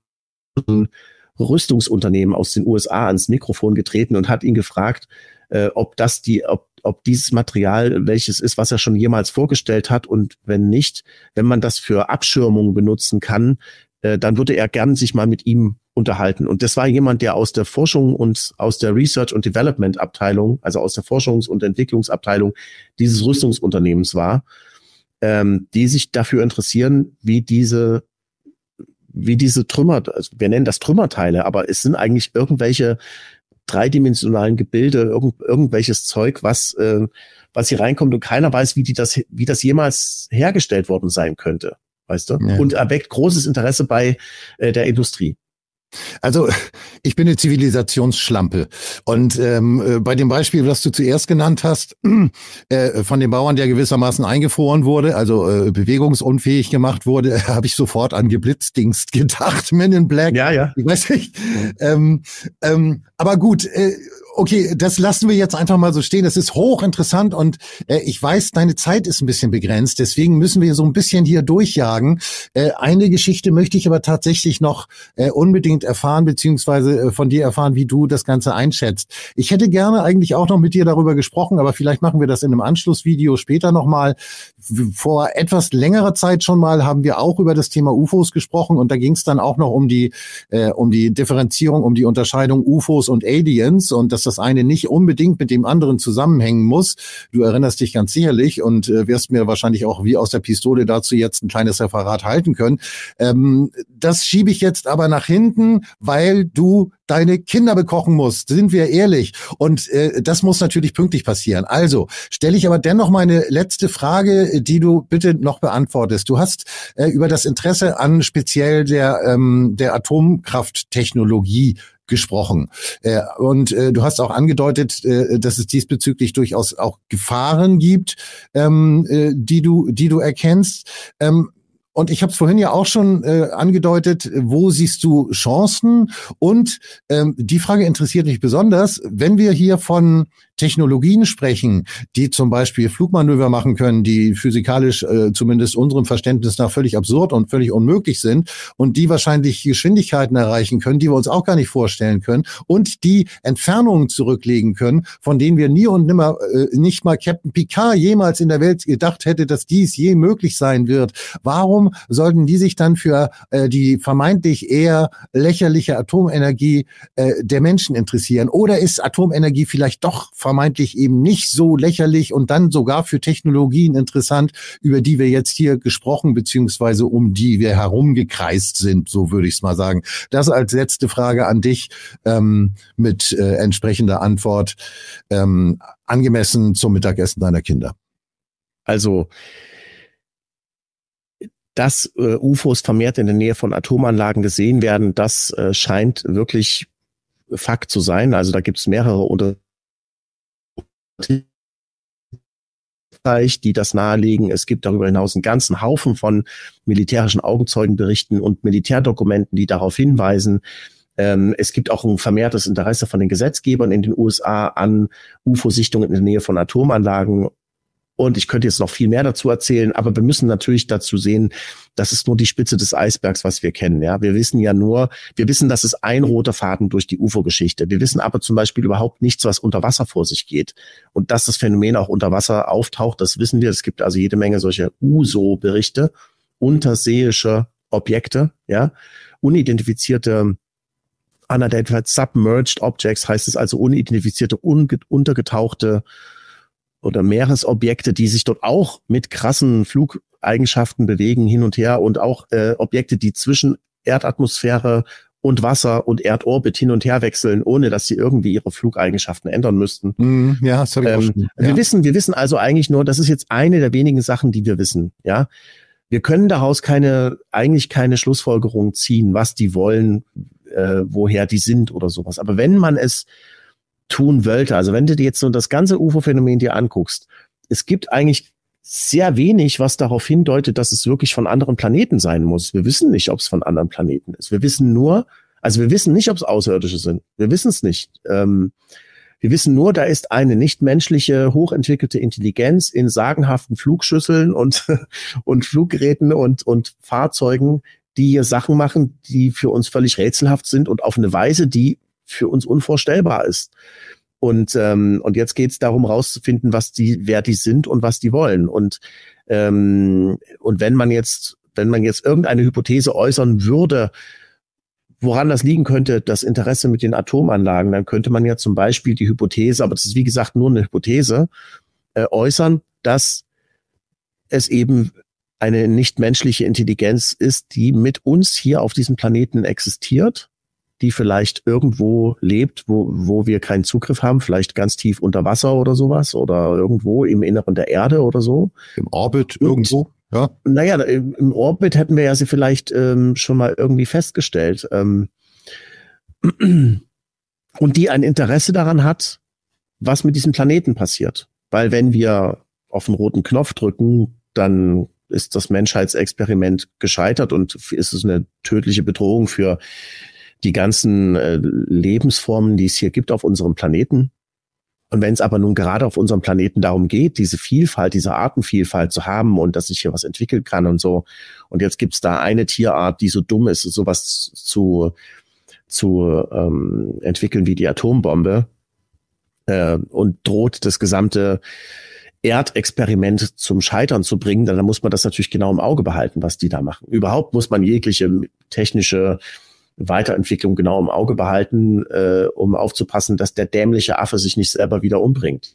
Rüstungsunternehmen aus den USA ans Mikrofon getreten und hat ihn gefragt, äh, ob das die, ob, ob dieses Material welches ist, was er schon jemals vorgestellt hat und wenn nicht, wenn man das für Abschirmung benutzen kann, äh, dann würde er gern sich mal mit ihm unterhalten. Und das war jemand, der aus der Forschung und aus der Research und Development Abteilung, also aus der Forschungs- und Entwicklungsabteilung dieses Rüstungsunternehmens war, ähm, die sich dafür interessieren, wie diese wie diese Trümmer, also wir nennen das Trümmerteile, aber es sind eigentlich irgendwelche dreidimensionalen Gebilde, irgend, irgendwelches Zeug, was, äh, was hier reinkommt und keiner weiß, wie, die das, wie das jemals hergestellt worden sein könnte. Weißt du? Ja. Und erweckt großes Interesse bei äh, der Industrie. Also ich bin eine Zivilisationsschlampe. Und ähm, äh, bei dem Beispiel, was du zuerst genannt hast, äh, von dem Bauern, der gewissermaßen eingefroren wurde, also äh, bewegungsunfähig gemacht wurde, habe ich sofort an Geblitzdingst gedacht, Men in Black. Ja, ja. Ich weiß nicht. Ähm, ähm, aber gut, äh, okay, das lassen wir jetzt einfach mal so stehen. Das ist hochinteressant und äh, ich weiß, deine Zeit ist ein bisschen begrenzt. Deswegen müssen wir so ein bisschen hier durchjagen. Äh, eine Geschichte möchte ich aber tatsächlich noch äh, unbedingt erfahren, beziehungsweise äh, von dir erfahren, wie du das Ganze einschätzt. Ich hätte gerne eigentlich auch noch mit dir darüber gesprochen, aber vielleicht machen wir das in einem Anschlussvideo später nochmal. Vor etwas längerer Zeit schon mal haben wir auch über das Thema UFOs gesprochen und da ging es dann auch noch um die, äh, um die Differenzierung, um die Unterscheidung UFOs und Aliens und das das eine nicht unbedingt mit dem anderen zusammenhängen muss. Du erinnerst dich ganz sicherlich und äh, wirst mir wahrscheinlich auch wie aus der Pistole dazu jetzt ein kleines Referat halten können. Ähm, das schiebe ich jetzt aber nach hinten, weil du deine Kinder bekochen musst, sind wir ehrlich. Und äh, das muss natürlich pünktlich passieren. Also stelle ich aber dennoch meine letzte Frage, die du bitte noch beantwortest. Du hast äh, über das Interesse an speziell der, ähm, der Atomkrafttechnologie gesprochen. Äh, und äh, du hast auch angedeutet, äh, dass es diesbezüglich durchaus auch Gefahren gibt, ähm, äh, die du, die du erkennst. Ähm, und ich habe es vorhin ja auch schon äh, angedeutet, wo siehst du Chancen? Und ähm, die Frage interessiert mich besonders, wenn wir hier von Technologien sprechen, die zum Beispiel Flugmanöver machen können, die physikalisch äh, zumindest unserem Verständnis nach völlig absurd und völlig unmöglich sind und die wahrscheinlich Geschwindigkeiten erreichen können, die wir uns auch gar nicht vorstellen können und die Entfernungen zurücklegen können, von denen wir nie und nimmer, äh, nicht mal Captain Picard jemals in der Welt gedacht hätte, dass dies je möglich sein wird. Warum sollten die sich dann für äh, die vermeintlich eher lächerliche Atomenergie äh, der Menschen interessieren? Oder ist Atomenergie vielleicht doch vermeintlich eben nicht so lächerlich und dann sogar für Technologien interessant, über die wir jetzt hier gesprochen, beziehungsweise um die wir herumgekreist sind, so würde ich es mal sagen. Das als letzte Frage an dich ähm, mit äh, entsprechender Antwort, ähm, angemessen zum Mittagessen deiner Kinder. Also, dass äh, UFOs vermehrt in der Nähe von Atomanlagen gesehen werden, das äh, scheint wirklich Fakt zu sein. Also da gibt es mehrere Unterschiede die das nahelegen. Es gibt darüber hinaus einen ganzen Haufen von militärischen Augenzeugenberichten und Militärdokumenten, die darauf hinweisen. Ähm, es gibt auch ein vermehrtes Interesse von den Gesetzgebern in den USA an UFO-Sichtungen in der Nähe von Atomanlagen und ich könnte jetzt noch viel mehr dazu erzählen, aber wir müssen natürlich dazu sehen, das ist nur die Spitze des Eisbergs, was wir kennen. Ja, wir wissen ja nur, wir wissen, dass es ein roter Faden durch die UFO-Geschichte. Wir wissen aber zum Beispiel überhaupt nichts, was unter Wasser vor sich geht. Und dass das Phänomen auch unter Wasser auftaucht, das wissen wir. Es gibt also jede Menge solcher USO-Berichte, unterseeische Objekte, ja, unidentifizierte unidentified submerged objects heißt es also unidentifizierte, unge- untergetauchte oder Meeresobjekte, die sich dort auch mit krassen Flugeigenschaften bewegen hin und her und auch äh, Objekte, die zwischen Erdatmosphäre und Wasser und Erdorbit hin und her wechseln, ohne dass sie irgendwie ihre Flugeigenschaften ändern müssten. Mm, ja, das ich ähm, auch schon. Ja. Wir wissen, wir wissen also eigentlich nur, das ist jetzt eine der wenigen Sachen, die wir wissen. Ja, wir können daraus keine eigentlich keine Schlussfolgerung ziehen, was die wollen, äh, woher die sind oder sowas. Aber wenn man es tun wollte. Also wenn du dir jetzt so das ganze UFO-Phänomen dir anguckst, es gibt eigentlich sehr wenig, was darauf hindeutet, dass es wirklich von anderen Planeten sein muss. Wir wissen nicht, ob es von anderen Planeten ist. Wir wissen nur, also wir wissen nicht, ob es Außerirdische sind. Wir wissen es nicht. Ähm, wir wissen nur, da ist eine nichtmenschliche, hochentwickelte Intelligenz in sagenhaften Flugschüsseln und, und Fluggeräten und, und Fahrzeugen, die hier Sachen machen, die für uns völlig rätselhaft sind und auf eine Weise, die für uns unvorstellbar ist. Und, ähm, und jetzt geht es darum, rauszufinden, was die, wer die sind und was die wollen. Und, ähm, und wenn man jetzt, wenn man jetzt irgendeine Hypothese äußern würde, woran das liegen könnte, das Interesse mit den Atomanlagen, dann könnte man ja zum Beispiel die Hypothese, aber das ist wie gesagt nur eine Hypothese, äh, äußern, dass es eben eine nichtmenschliche Intelligenz ist, die mit uns hier auf diesem Planeten existiert die vielleicht irgendwo lebt, wo, wo wir keinen Zugriff haben, vielleicht ganz tief unter Wasser oder sowas oder irgendwo im Inneren der Erde oder so. Im Orbit Und, irgendwo. Ja. Naja, im Orbit hätten wir ja sie vielleicht ähm, schon mal irgendwie festgestellt. Ähm, und die ein Interesse daran hat, was mit diesem Planeten passiert. Weil wenn wir auf den roten Knopf drücken, dann ist das Menschheitsexperiment gescheitert und ist es eine tödliche Bedrohung für die ganzen äh, Lebensformen, die es hier gibt auf unserem Planeten. Und wenn es aber nun gerade auf unserem Planeten darum geht, diese Vielfalt, diese Artenvielfalt zu haben und dass sich hier was entwickeln kann und so, und jetzt gibt's da eine Tierart, die so dumm ist, sowas zu, zu ähm, entwickeln wie die Atombombe äh, und droht das gesamte Erdexperiment zum Scheitern zu bringen, dann, muss man das natürlich genau im Auge behalten, was die da machen. Überhaupt muss man jegliche technische Weiterentwicklung genau im Auge behalten, äh, um aufzupassen, dass der dämliche Affe sich nicht selber wieder umbringt.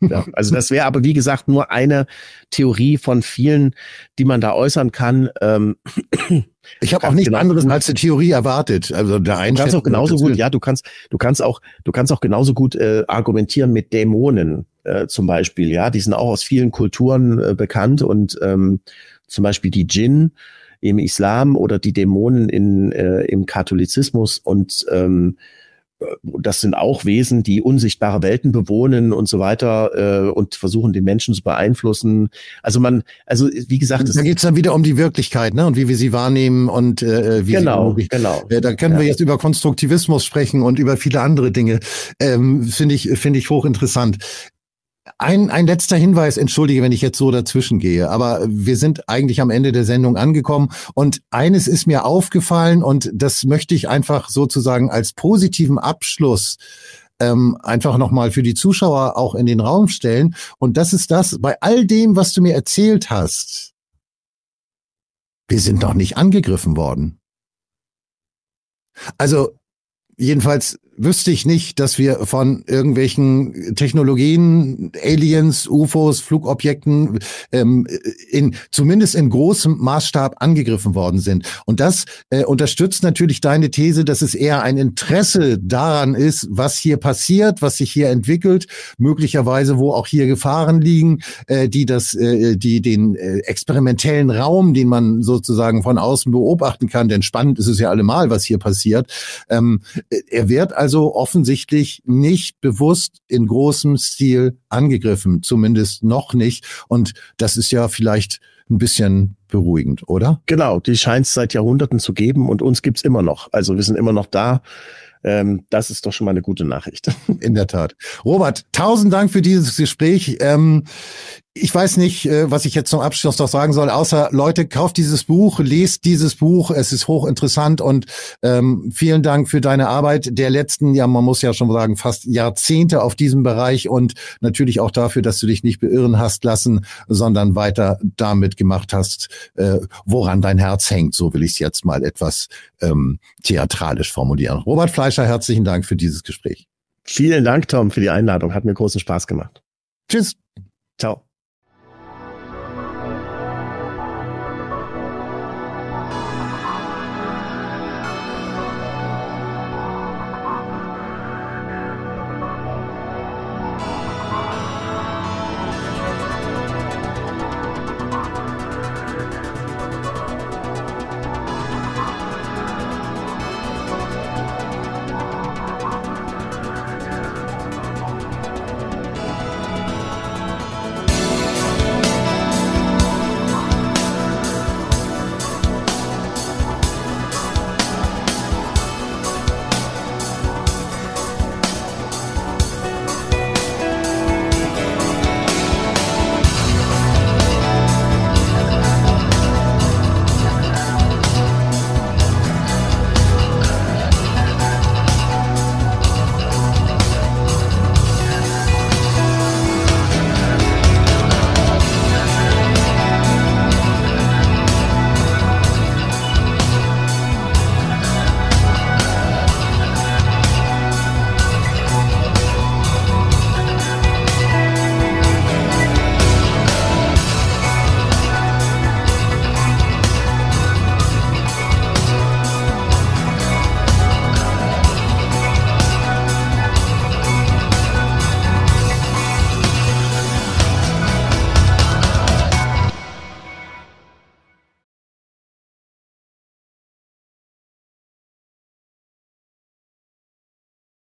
Ja, also das wäre aber, wie gesagt, nur eine Theorie von vielen, die man da äußern kann. Ähm, ich habe auch nichts genau anderes als eine Theorie erwartet. Also der du kannst auch genauso gut, ja, du kannst, du kannst auch, du kannst auch genauso gut äh, argumentieren mit Dämonen äh, zum Beispiel. Ja, die sind auch aus vielen Kulturen äh, bekannt und ähm, zum Beispiel die Djinn im Islam oder die Dämonen in, äh, im Katholizismus und ähm, das sind auch Wesen, die unsichtbare Welten bewohnen und so weiter äh, und versuchen, den Menschen zu beeinflussen. Also man, also wie gesagt, da geht es dann wieder um die Wirklichkeit, ne? Und wie wir sie wahrnehmen und äh, äh wie genau, sie genau. Ja, genau. äh, da können ja. wir jetzt über Konstruktivismus sprechen und über viele andere Dinge. Ähm, finde ich, finde ich hochinteressant. Ein, ein letzter Hinweis, entschuldige, wenn ich jetzt so dazwischen gehe, aber wir sind eigentlich am Ende der Sendung angekommen und eines ist mir aufgefallen und das möchte ich einfach sozusagen als positiven Abschluss ähm, einfach nochmal für die Zuschauer auch in den Raum stellen. Und das ist das, bei all dem, was du mir erzählt hast, wir sind noch nicht angegriffen worden. Also jedenfalls wüsste ich nicht, dass wir von irgendwelchen Technologien, Aliens, UFOs, Flugobjekten ähm, in zumindest in großem Maßstab angegriffen worden sind. Und das äh, unterstützt natürlich deine These, dass es eher ein Interesse daran ist, was hier passiert, was sich hier entwickelt, möglicherweise wo auch hier Gefahren liegen, äh, die das, äh, die den äh, experimentellen Raum, den man sozusagen von außen beobachten kann. Denn spannend ist es ja allemal, was hier passiert. Ähm, äh, er wird also also offensichtlich nicht bewusst in großem Stil angegriffen, zumindest noch nicht. Und das ist ja vielleicht ein bisschen beruhigend, oder? Genau, die scheint es seit Jahrhunderten zu geben und uns gibt's immer noch. Also wir sind immer noch da. Ähm, das ist doch schon mal eine gute Nachricht. In der Tat. Robert, tausend Dank für dieses Gespräch. Ähm, ich weiß nicht, äh, was ich jetzt zum Abschluss noch sagen soll, außer Leute, kauft dieses Buch, lest dieses Buch, es ist hochinteressant und ähm, vielen Dank für deine Arbeit der letzten, ja, man muss ja schon sagen, fast Jahrzehnte auf diesem Bereich und natürlich auch dafür, dass du dich nicht beirren hast lassen, sondern weiter damit gemacht hast, äh, woran dein Herz hängt. So will ich es jetzt mal etwas ähm, theatralisch formulieren. Robert Fleischer, herzlichen Dank für dieses Gespräch. Vielen Dank, Tom, für die Einladung. Hat mir großen Spaß gemacht. Tschüss. Ciao.